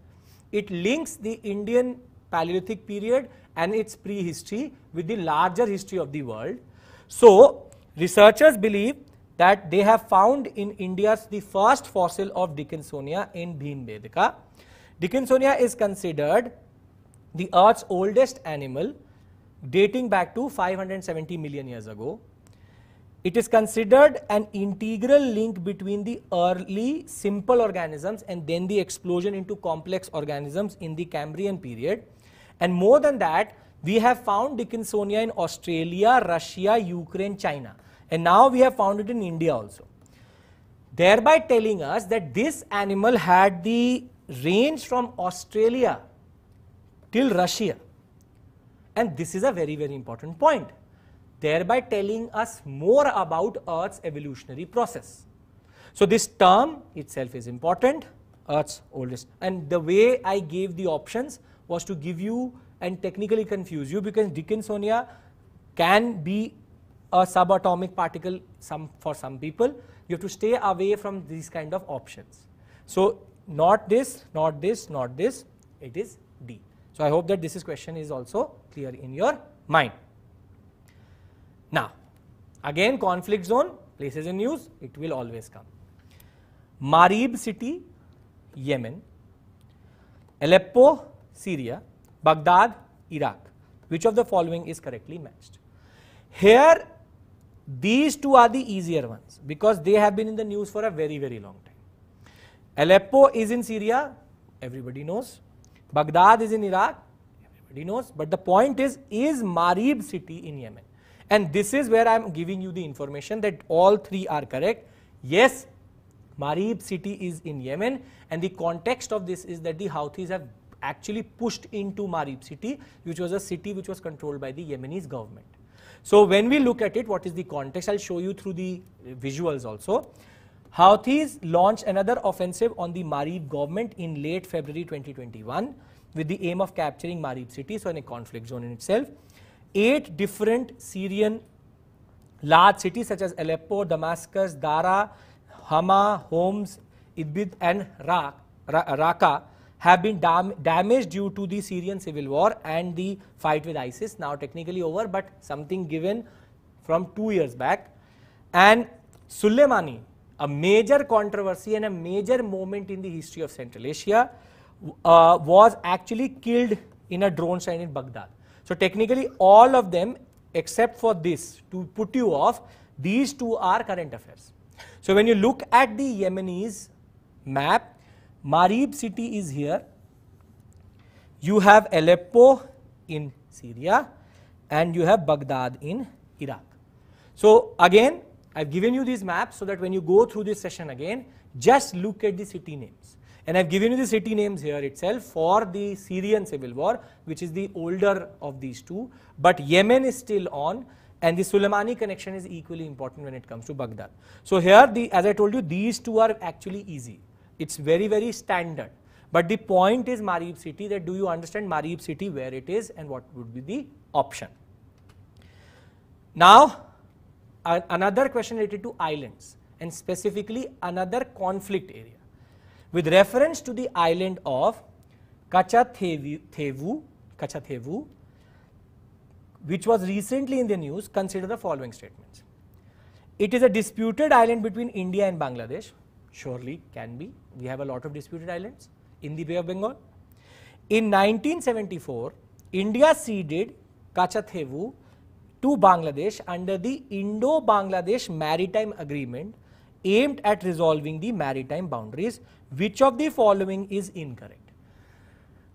it links the Indian Paleolithic period and its prehistory with the larger history of the world so, researchers believe that they have found in India's the first fossil of Dickinsonia in Bhimbedka. Dickinsonia is considered the earth's oldest animal dating back to 570 million years ago. It is considered an integral link between the early simple organisms and then the explosion into complex organisms in the Cambrian period. And more than that, we have found Dickinsonia in Australia, Russia, Ukraine, China. And now we have found it in India also. Thereby telling us that this animal had the range from Australia till Russia. And this is a very, very important point. Thereby telling us more about Earth's evolutionary process. So this term itself is important. Earth's oldest. And the way I gave the options was to give you and technically confuse you because Dickinsonia can be a subatomic particle some, for some people. You have to stay away from these kind of options. So not this, not this, not this, it is D. So I hope that this is question is also clear in your mind. Now, again conflict zone, places in news, it will always come. Marib city, Yemen. Aleppo, Syria. Baghdad, Iraq. Which of the following is correctly matched? Here, these two are the easier ones because they have been in the news for a very, very long time. Aleppo is in Syria, everybody knows. Baghdad is in Iraq, everybody knows. But the point is, is Marib city in Yemen? And this is where I am giving you the information that all three are correct. Yes, Marib city is in Yemen and the context of this is that the Houthis have actually pushed into Marib city, which was a city which was controlled by the Yemeni government. So when we look at it, what is the context? I'll show you through the visuals also. Houthis launched another offensive on the Marib government in late February 2021 with the aim of capturing Marib city, so in a conflict zone in itself. Eight different Syrian large cities such as Aleppo, Damascus, Dara, Hama, Homs, Idlib and Raqqa have been dam damaged due to the Syrian civil war and the fight with ISIS now technically over but something given from 2 years back and Suleimani a major controversy and a major moment in the history of Central Asia uh, was actually killed in a drone strike in Baghdad. So technically all of them except for this to put you off these two are current affairs. So when you look at the Yemenis map Marib city is here. You have Aleppo in Syria and you have Baghdad in Iraq. So, again I have given you these maps so that when you go through this session again, just look at the city names. And I have given you the city names here itself for the Syrian civil war, which is the older of these two. But Yemen is still on and the Suleimani connection is equally important when it comes to Baghdad. So here, the, as I told you, these two are actually easy. It's very, very standard. But the point is Marib city that do you understand Marib city where it is and what would be the option. Now, another question related to islands and specifically another conflict area. With reference to the island of Kachathevu, Kachathevu, which was recently in the news, consider the following statements. It is a disputed island between India and Bangladesh, surely can be we have a lot of disputed islands in the Bay of Bengal. In 1974, India ceded Kachathevu to Bangladesh under the Indo-Bangladesh Maritime Agreement aimed at resolving the maritime boundaries. Which of the following is incorrect?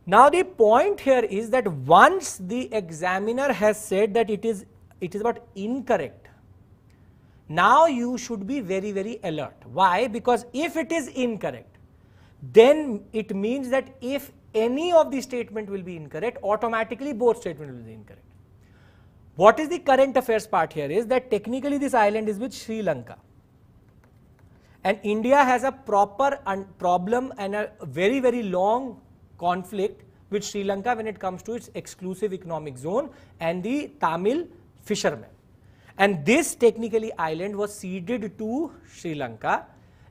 Now the point here is that once the examiner has said that it is it is about incorrect now you should be very, very alert. Why? Because if it is incorrect, then it means that if any of the statement will be incorrect, automatically both statement will be incorrect. What is the current affairs part here is that technically this island is with Sri Lanka and India has a proper un- problem and a very, very long conflict with Sri Lanka when it comes to its exclusive economic zone and the Tamil fishermen. And this technically island was ceded to Sri Lanka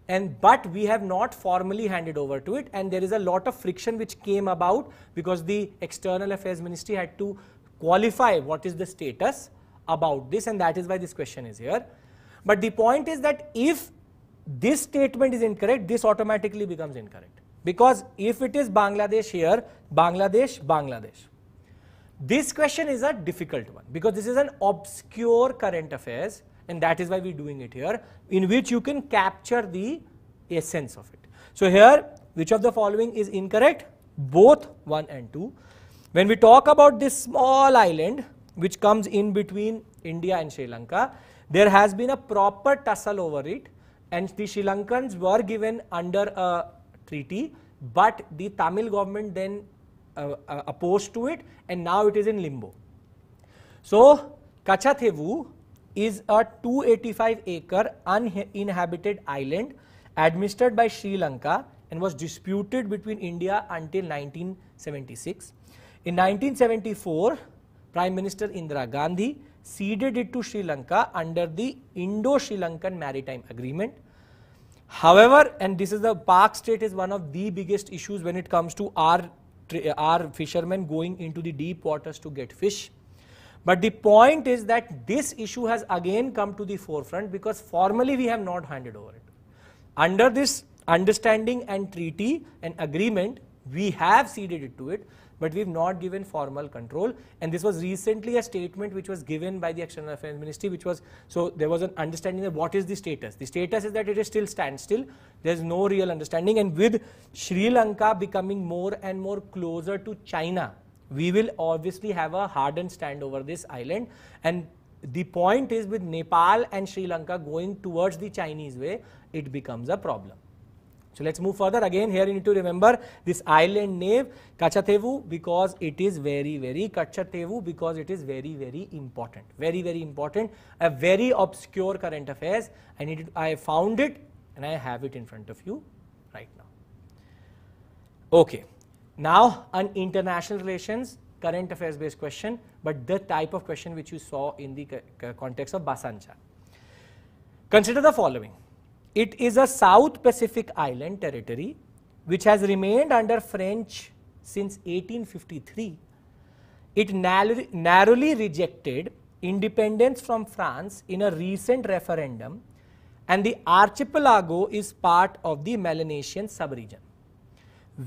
and but we have not formally handed over to it and there is a lot of friction which came about because the external affairs ministry had to qualify what is the status about this and that is why this question is here. But the point is that if this statement is incorrect, this automatically becomes incorrect because if it is Bangladesh here, Bangladesh, Bangladesh. This question is a difficult one because this is an obscure current affairs and that is why we are doing it here in which you can capture the essence of it. So here which of the following is incorrect? Both 1 and 2. When we talk about this small island which comes in between India and Sri Lanka, there has been a proper tussle over it and the Sri Lankans were given under a treaty but the Tamil government then uh, uh, opposed to it and now it is in limbo. So Kachathevu is a 285 acre uninhabited island administered by Sri Lanka and was disputed between India until 1976. In 1974, Prime Minister Indira Gandhi ceded it to Sri Lanka under the Indo-Sri Lankan Maritime Agreement. However, and this is the park state is one of the biggest issues when it comes to our are fishermen going into the deep waters to get fish. But the point is that this issue has again come to the forefront because formally we have not handed over it. Under this understanding and treaty and agreement, we have ceded it to it, but we've not given formal control. And this was recently a statement which was given by the External Affairs Ministry, which was, so there was an understanding of what is the status. The status is that it is still standstill. There's no real understanding. And with Sri Lanka becoming more and more closer to China, we will obviously have a hardened stand over this island. And the point is with Nepal and Sri Lanka going towards the Chinese way, it becomes a problem. So let's move further. Again, here you need to remember this island name, Kachatevu because it is very, very Kachatevu because it is very, very important. Very, very important. A very obscure current affairs. I needed, I found it and I have it in front of you right now. Okay. Now, an international relations current affairs based question, but the type of question which you saw in the context of Basancha. Consider the following it is a South Pacific island territory which has remained under French since 1853. It narrowly rejected independence from France in a recent referendum and the archipelago is part of the Melanesian subregion.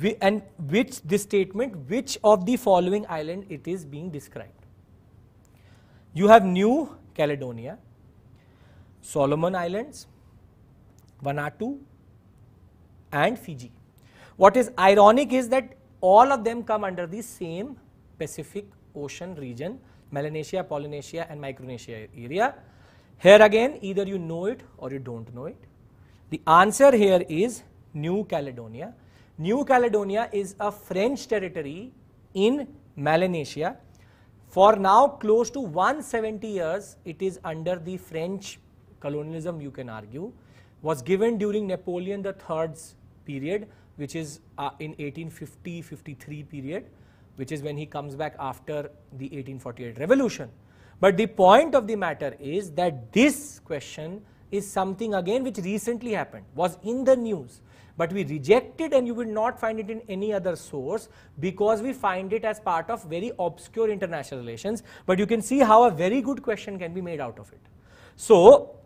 We, and which this statement, which of the following island it is being described? You have New Caledonia, Solomon Islands, Vanuatu and Fiji. What is ironic is that all of them come under the same Pacific Ocean region, Melanesia, Polynesia and Micronesia area. Here again either you know it or you do not know it. The answer here is New Caledonia. New Caledonia is a French territory in Melanesia. For now close to 170 years it is under the French colonialism you can argue was given during Napoleon III's period, which is uh, in 1850-53 period, which is when he comes back after the 1848 revolution. But the point of the matter is that this question is something again which recently happened, was in the news. But we reject it and you will not find it in any other source because we find it as part of very obscure international relations. But you can see how a very good question can be made out of it. So,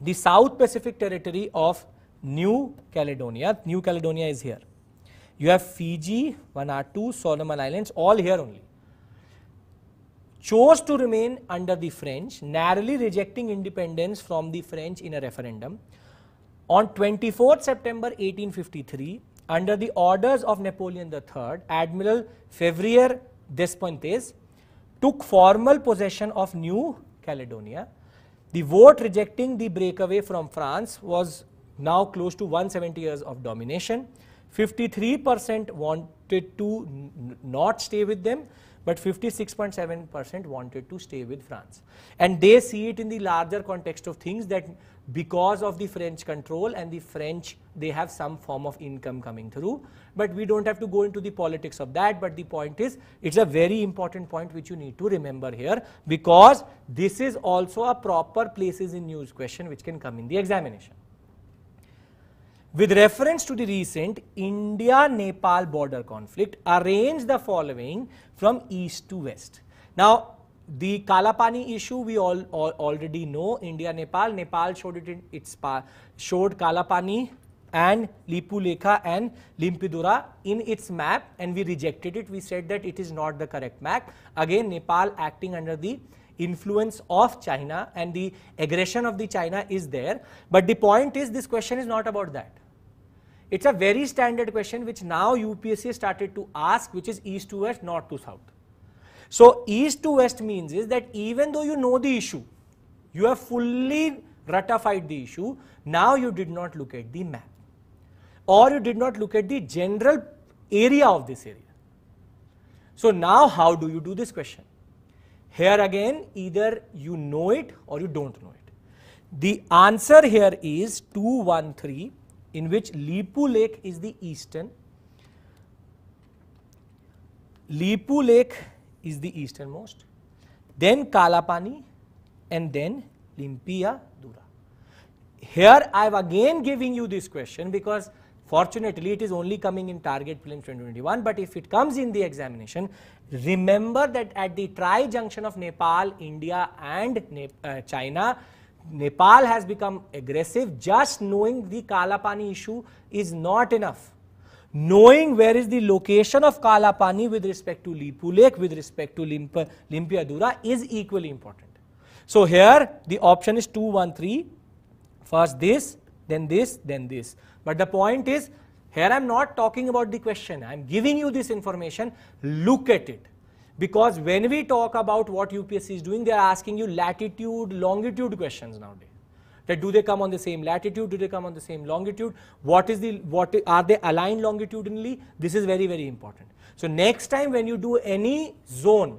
the South Pacific territory of New Caledonia. New Caledonia is here. You have Fiji, Vanuatu, Solomon Islands, all here only. Chose to remain under the French, narrowly rejecting independence from the French in a referendum. On 24th September 1853, under the orders of Napoleon III, Admiral Fevrier Despontes took formal possession of New Caledonia the vote rejecting the breakaway from France was now close to 170 years of domination. 53% wanted to not stay with them but 56.7% wanted to stay with France. And they see it in the larger context of things that because of the French control and the French, they have some form of income coming through. But we don't have to go into the politics of that. But the point is, it's a very important point which you need to remember here because this is also a proper places in news question which can come in the examination. With reference to the recent India-Nepal border conflict, arrange the following from east to west. Now, the Kalapani issue we all, all already know, India-Nepal, Nepal showed it in its showed Kalapani and Lipuleka and Limpidura in its map and we rejected it. We said that it is not the correct map. Again, Nepal acting under the influence of China and the aggression of the China is there. But the point is this question is not about that. It's a very standard question which now UPSC started to ask which is east to west, north to south. So east to west means is that even though you know the issue, you have fully ratified the issue, now you did not look at the map or you did not look at the general area of this area. So now how do you do this question? Here again, either you know it or you don't know it. The answer here is 213, in which Lipu Lake is the eastern. Lipu Lake is the easternmost, then Kalapani, and then Limpia Dura. Here I am again giving you this question because Fortunately, it is only coming in target prelims 2021, but if it comes in the examination, remember that at the tri-junction of Nepal, India and uh, China, Nepal has become aggressive. Just knowing the Kalapani issue is not enough. Knowing where is the location of Kalapani with respect to Lipu Lake, with respect to Limp Limpiadura is equally important. So here the option is two, one, first this, then this, then this. But the point is, here I am not talking about the question. I am giving you this information. Look at it. Because when we talk about what UPSC is doing, they are asking you latitude, longitude questions nowadays. That do they come on the same latitude? Do they come on the same longitude? What is the, what are they aligned longitudinally? This is very, very important. So next time when you do any zone,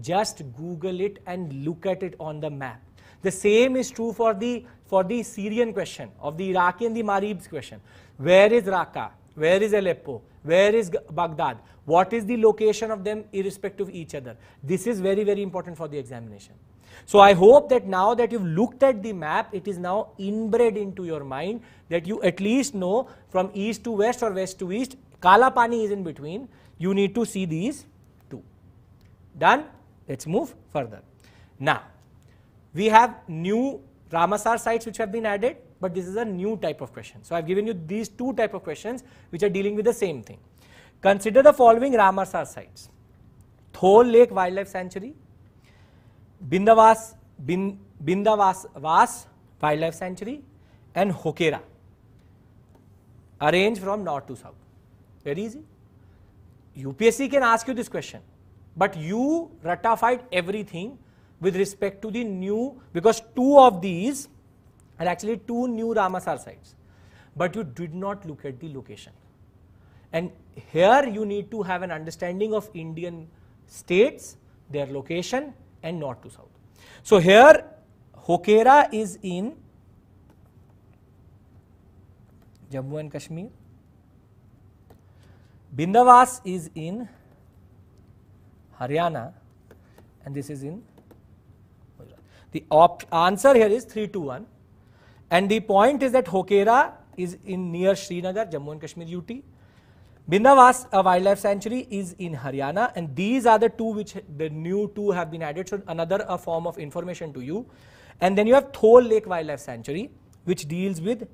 just Google it and look at it on the map. The same is true for the, for the Syrian question, of the Iraqi and the Marib's question. Where is Raqqa? Where is Aleppo? Where is Baghdad? What is the location of them irrespective of each other? This is very, very important for the examination. So I hope that now that you've looked at the map, it is now inbred into your mind that you at least know from east to west or west to east, Kalapani is in between. You need to see these two. Done? Let's move further. Now, we have new Ramasar sites which have been added, but this is a new type of question. So I've given you these two type of questions which are dealing with the same thing. Consider the following Ramasar sites. Thol Lake Wildlife Sanctuary, Bindavas, Bin, Bindavas Vas Wildlife Sanctuary and Hokera. Arrange from north to south. Very easy. UPSC can ask you this question, but you ratified everything with respect to the new because two of these are actually two new Ramasar sites but you did not look at the location and here you need to have an understanding of Indian states their location and north to south. So here Hokera is in Jammu and Kashmir Bindavas is in Haryana and this is in the answer here is 3 to 1. And the point is that Hokera is in near Srinagar, Jammu and Kashmir UT. Bindavas wildlife sanctuary is in Haryana and these are the two which the new two have been added. So another form of information to you. And then you have Thol Lake Wildlife Sanctuary which deals with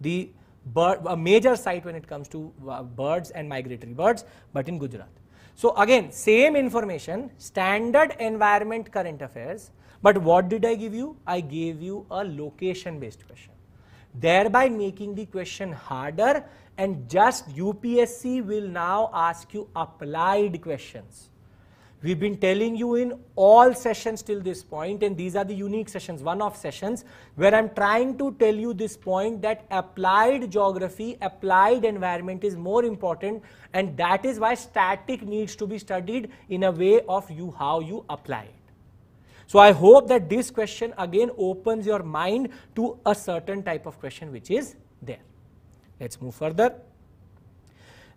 the bird, a major site when it comes to uh, birds and migratory birds but in Gujarat. So again same information standard environment current affairs but what did I give you? I gave you a location based question, thereby making the question harder and just UPSC will now ask you applied questions. We've been telling you in all sessions till this point and these are the unique sessions, one-off sessions where I'm trying to tell you this point that applied geography, applied environment is more important and that is why static needs to be studied in a way of you how you apply it. So I hope that this question again opens your mind to a certain type of question which is there. Let's move further.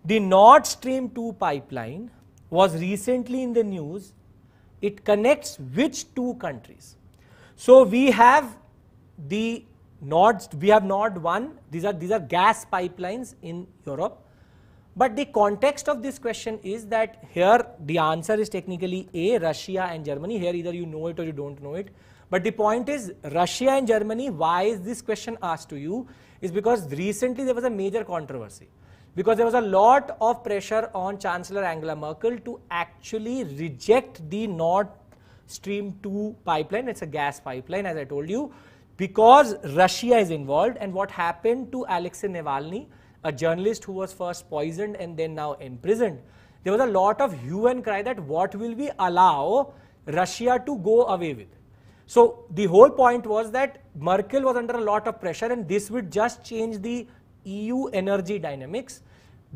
The Nord Stream 2 pipeline was recently in the news. It connects which two countries? So we have the Nord, we have Nord 1, these are, these are gas pipelines in Europe. But the context of this question is that here the answer is technically A, Russia and Germany. Here either you know it or you don't know it. But the point is Russia and Germany, why is this question asked to you? Is because recently there was a major controversy. Because there was a lot of pressure on Chancellor Angela Merkel to actually reject the Nord Stream 2 pipeline. It's a gas pipeline as I told you. Because Russia is involved and what happened to Alexei Navalny a journalist who was first poisoned and then now imprisoned. There was a lot of hue and cry that what will we allow Russia to go away with. So the whole point was that Merkel was under a lot of pressure and this would just change the EU energy dynamics.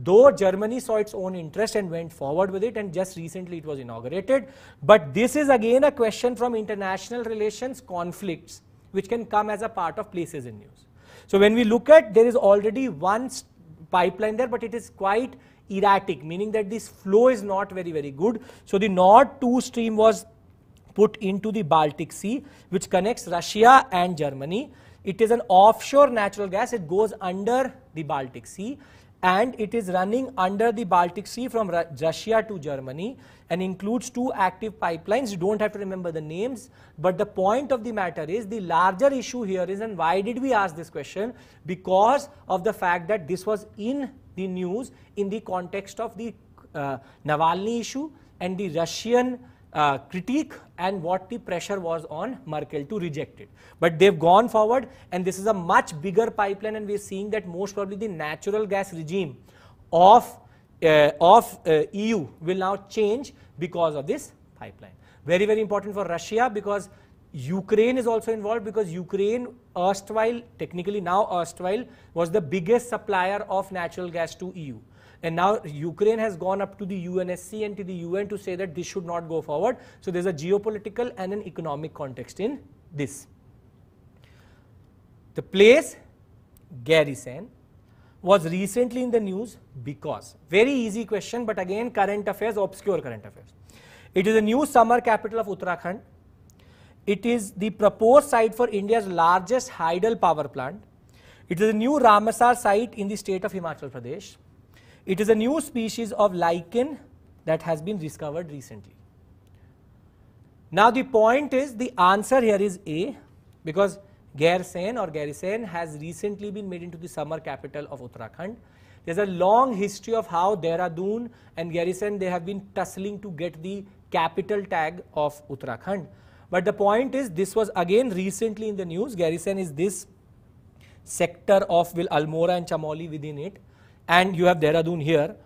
Though Germany saw its own interest and went forward with it and just recently it was inaugurated. But this is again a question from international relations conflicts which can come as a part of places in news. So when we look at there is already one pipeline there, but it is quite erratic, meaning that this flow is not very, very good. So the Nord 2 stream was put into the Baltic Sea, which connects Russia and Germany. It is an offshore natural gas. It goes under the Baltic Sea and it is running under the Baltic Sea from Russia to Germany and includes two active pipelines. You don't have to remember the names, but the point of the matter is the larger issue here is and why did we ask this question? Because of the fact that this was in the news in the context of the uh, Navalny issue and the Russian uh, critique and what the pressure was on Merkel to reject it. But they've gone forward and this is a much bigger pipeline and we're seeing that most probably the natural gas regime of, uh, of uh, EU will now change because of this pipeline. Very, very important for Russia because Ukraine is also involved because Ukraine erstwhile, technically now erstwhile, was the biggest supplier of natural gas to EU. And now Ukraine has gone up to the UNSC and to the UN to say that this should not go forward. So there's a geopolitical and an economic context in this. The place garrison was recently in the news because very easy question but again current affairs obscure current affairs it is a new summer capital of uttarakhand it is the proposed site for india's largest hydel power plant it is a new Ramasar site in the state of himachal pradesh it is a new species of lichen that has been discovered recently. Now the point is the answer here is A because Gersen or Garrison has recently been made into the summer capital of Uttarakhand. There is a long history of how Dehradun and Garrison they have been tussling to get the capital tag of Uttarakhand. But the point is this was again recently in the news. Garrison is this sector of Will Almora and Chamoli within it and you have Dehradun here.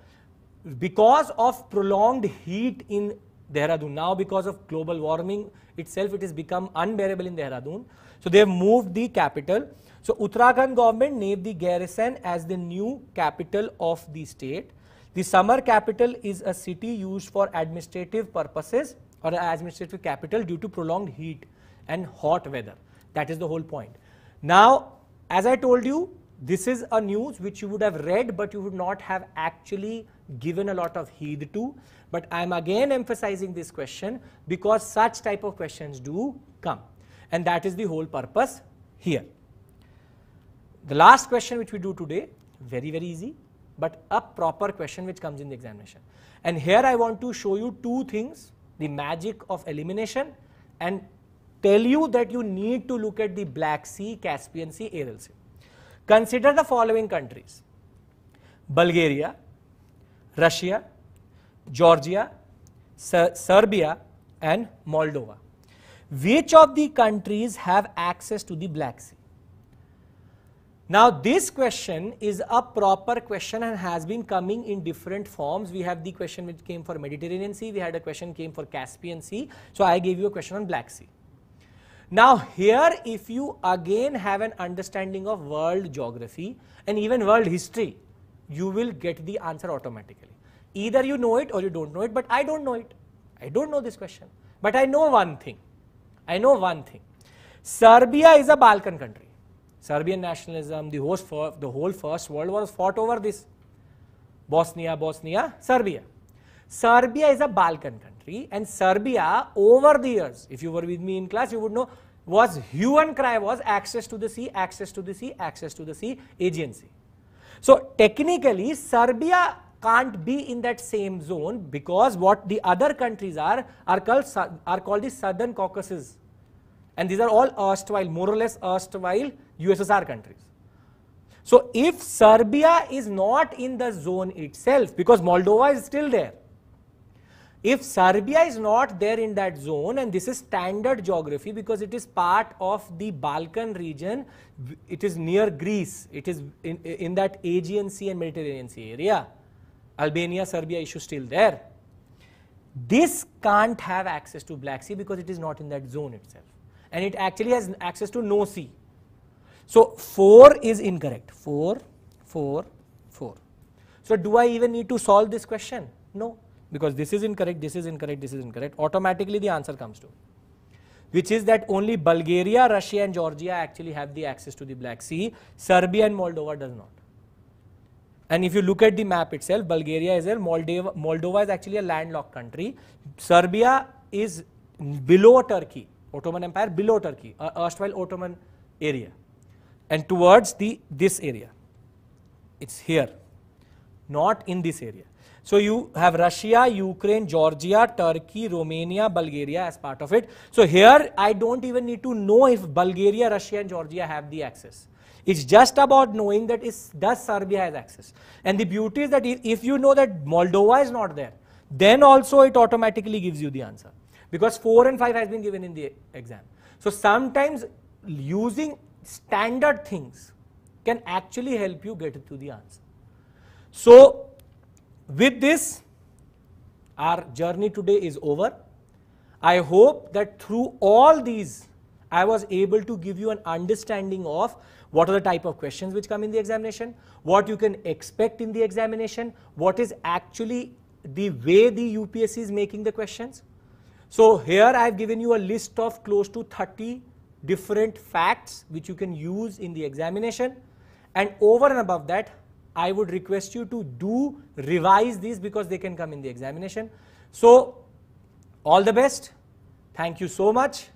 Because of prolonged heat in Dehradun, now because of global warming itself, it has become unbearable in Dehradun. So they have moved the capital. So Uttarakhand government named the garrison as the new capital of the state. The summer capital is a city used for administrative purposes or administrative capital due to prolonged heat and hot weather. That is the whole point. Now, as I told you, this is a news which you would have read but you would not have actually given a lot of heed to but i am again emphasizing this question because such type of questions do come and that is the whole purpose here the last question which we do today very very easy but a proper question which comes in the examination and here i want to show you two things the magic of elimination and tell you that you need to look at the black sea caspian sea aral sea Consider the following countries Bulgaria, Russia, Georgia, Ser Serbia, and Moldova. Which of the countries have access to the Black Sea? Now, this question is a proper question and has been coming in different forms. We have the question which came for Mediterranean Sea, we had a question came for Caspian Sea. So, I gave you a question on Black Sea. Now here if you again have an understanding of world geography and even world history, you will get the answer automatically. Either you know it or you don't know it, but I don't know it. I don't know this question. But I know one thing. I know one thing. Serbia is a Balkan country. Serbian nationalism, the, host for, the whole First World War was fought over this. Bosnia, Bosnia, Serbia. Serbia is a Balkan country country and Serbia over the years, if you were with me in class, you would know was hue and cry was access to the sea, access to the sea, access to the sea agency. So technically Serbia can't be in that same zone because what the other countries are are called, are called the southern Caucasus and these are all erstwhile more or less erstwhile USSR countries. So if Serbia is not in the zone itself because Moldova is still there if Serbia is not there in that zone, and this is standard geography because it is part of the Balkan region, it is near Greece, it is in, in that Aegean Sea and Mediterranean Sea area. Albania, Serbia issue still there. This can't have access to Black Sea because it is not in that zone itself. And it actually has access to no sea. So 4 is incorrect. 4, 4, 4. So do I even need to solve this question? No because this is incorrect, this is incorrect, this is incorrect, automatically the answer comes to, which is that only Bulgaria, Russia and Georgia actually have the access to the Black Sea, Serbia and Moldova does not. And if you look at the map itself, Bulgaria is there, Moldova, Moldova is actually a landlocked country, Serbia is below Turkey, Ottoman Empire below Turkey, uh, erstwhile Ottoman area and towards the this area. It's here, not in this area. So you have Russia, Ukraine, Georgia, Turkey, Romania, Bulgaria as part of it. So here I don't even need to know if Bulgaria, Russia and Georgia have the access. It's just about knowing that is, does Serbia has access. And the beauty is that if you know that Moldova is not there, then also it automatically gives you the answer. Because 4 and 5 has been given in the exam. So sometimes using standard things can actually help you get to the answer. So with this, our journey today is over. I hope that through all these, I was able to give you an understanding of what are the type of questions which come in the examination, what you can expect in the examination, what is actually the way the UPSC is making the questions. So here I have given you a list of close to 30 different facts which you can use in the examination and over and above that I would request you to do revise these because they can come in the examination. So, all the best. Thank you so much.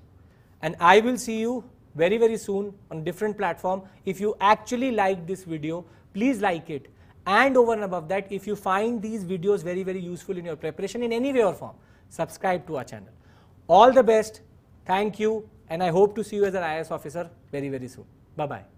And I will see you very, very soon on different platform. If you actually like this video, please like it. And over and above that, if you find these videos very, very useful in your preparation in any way or form, subscribe to our channel. All the best. Thank you. And I hope to see you as an IS officer very, very soon. Bye-bye.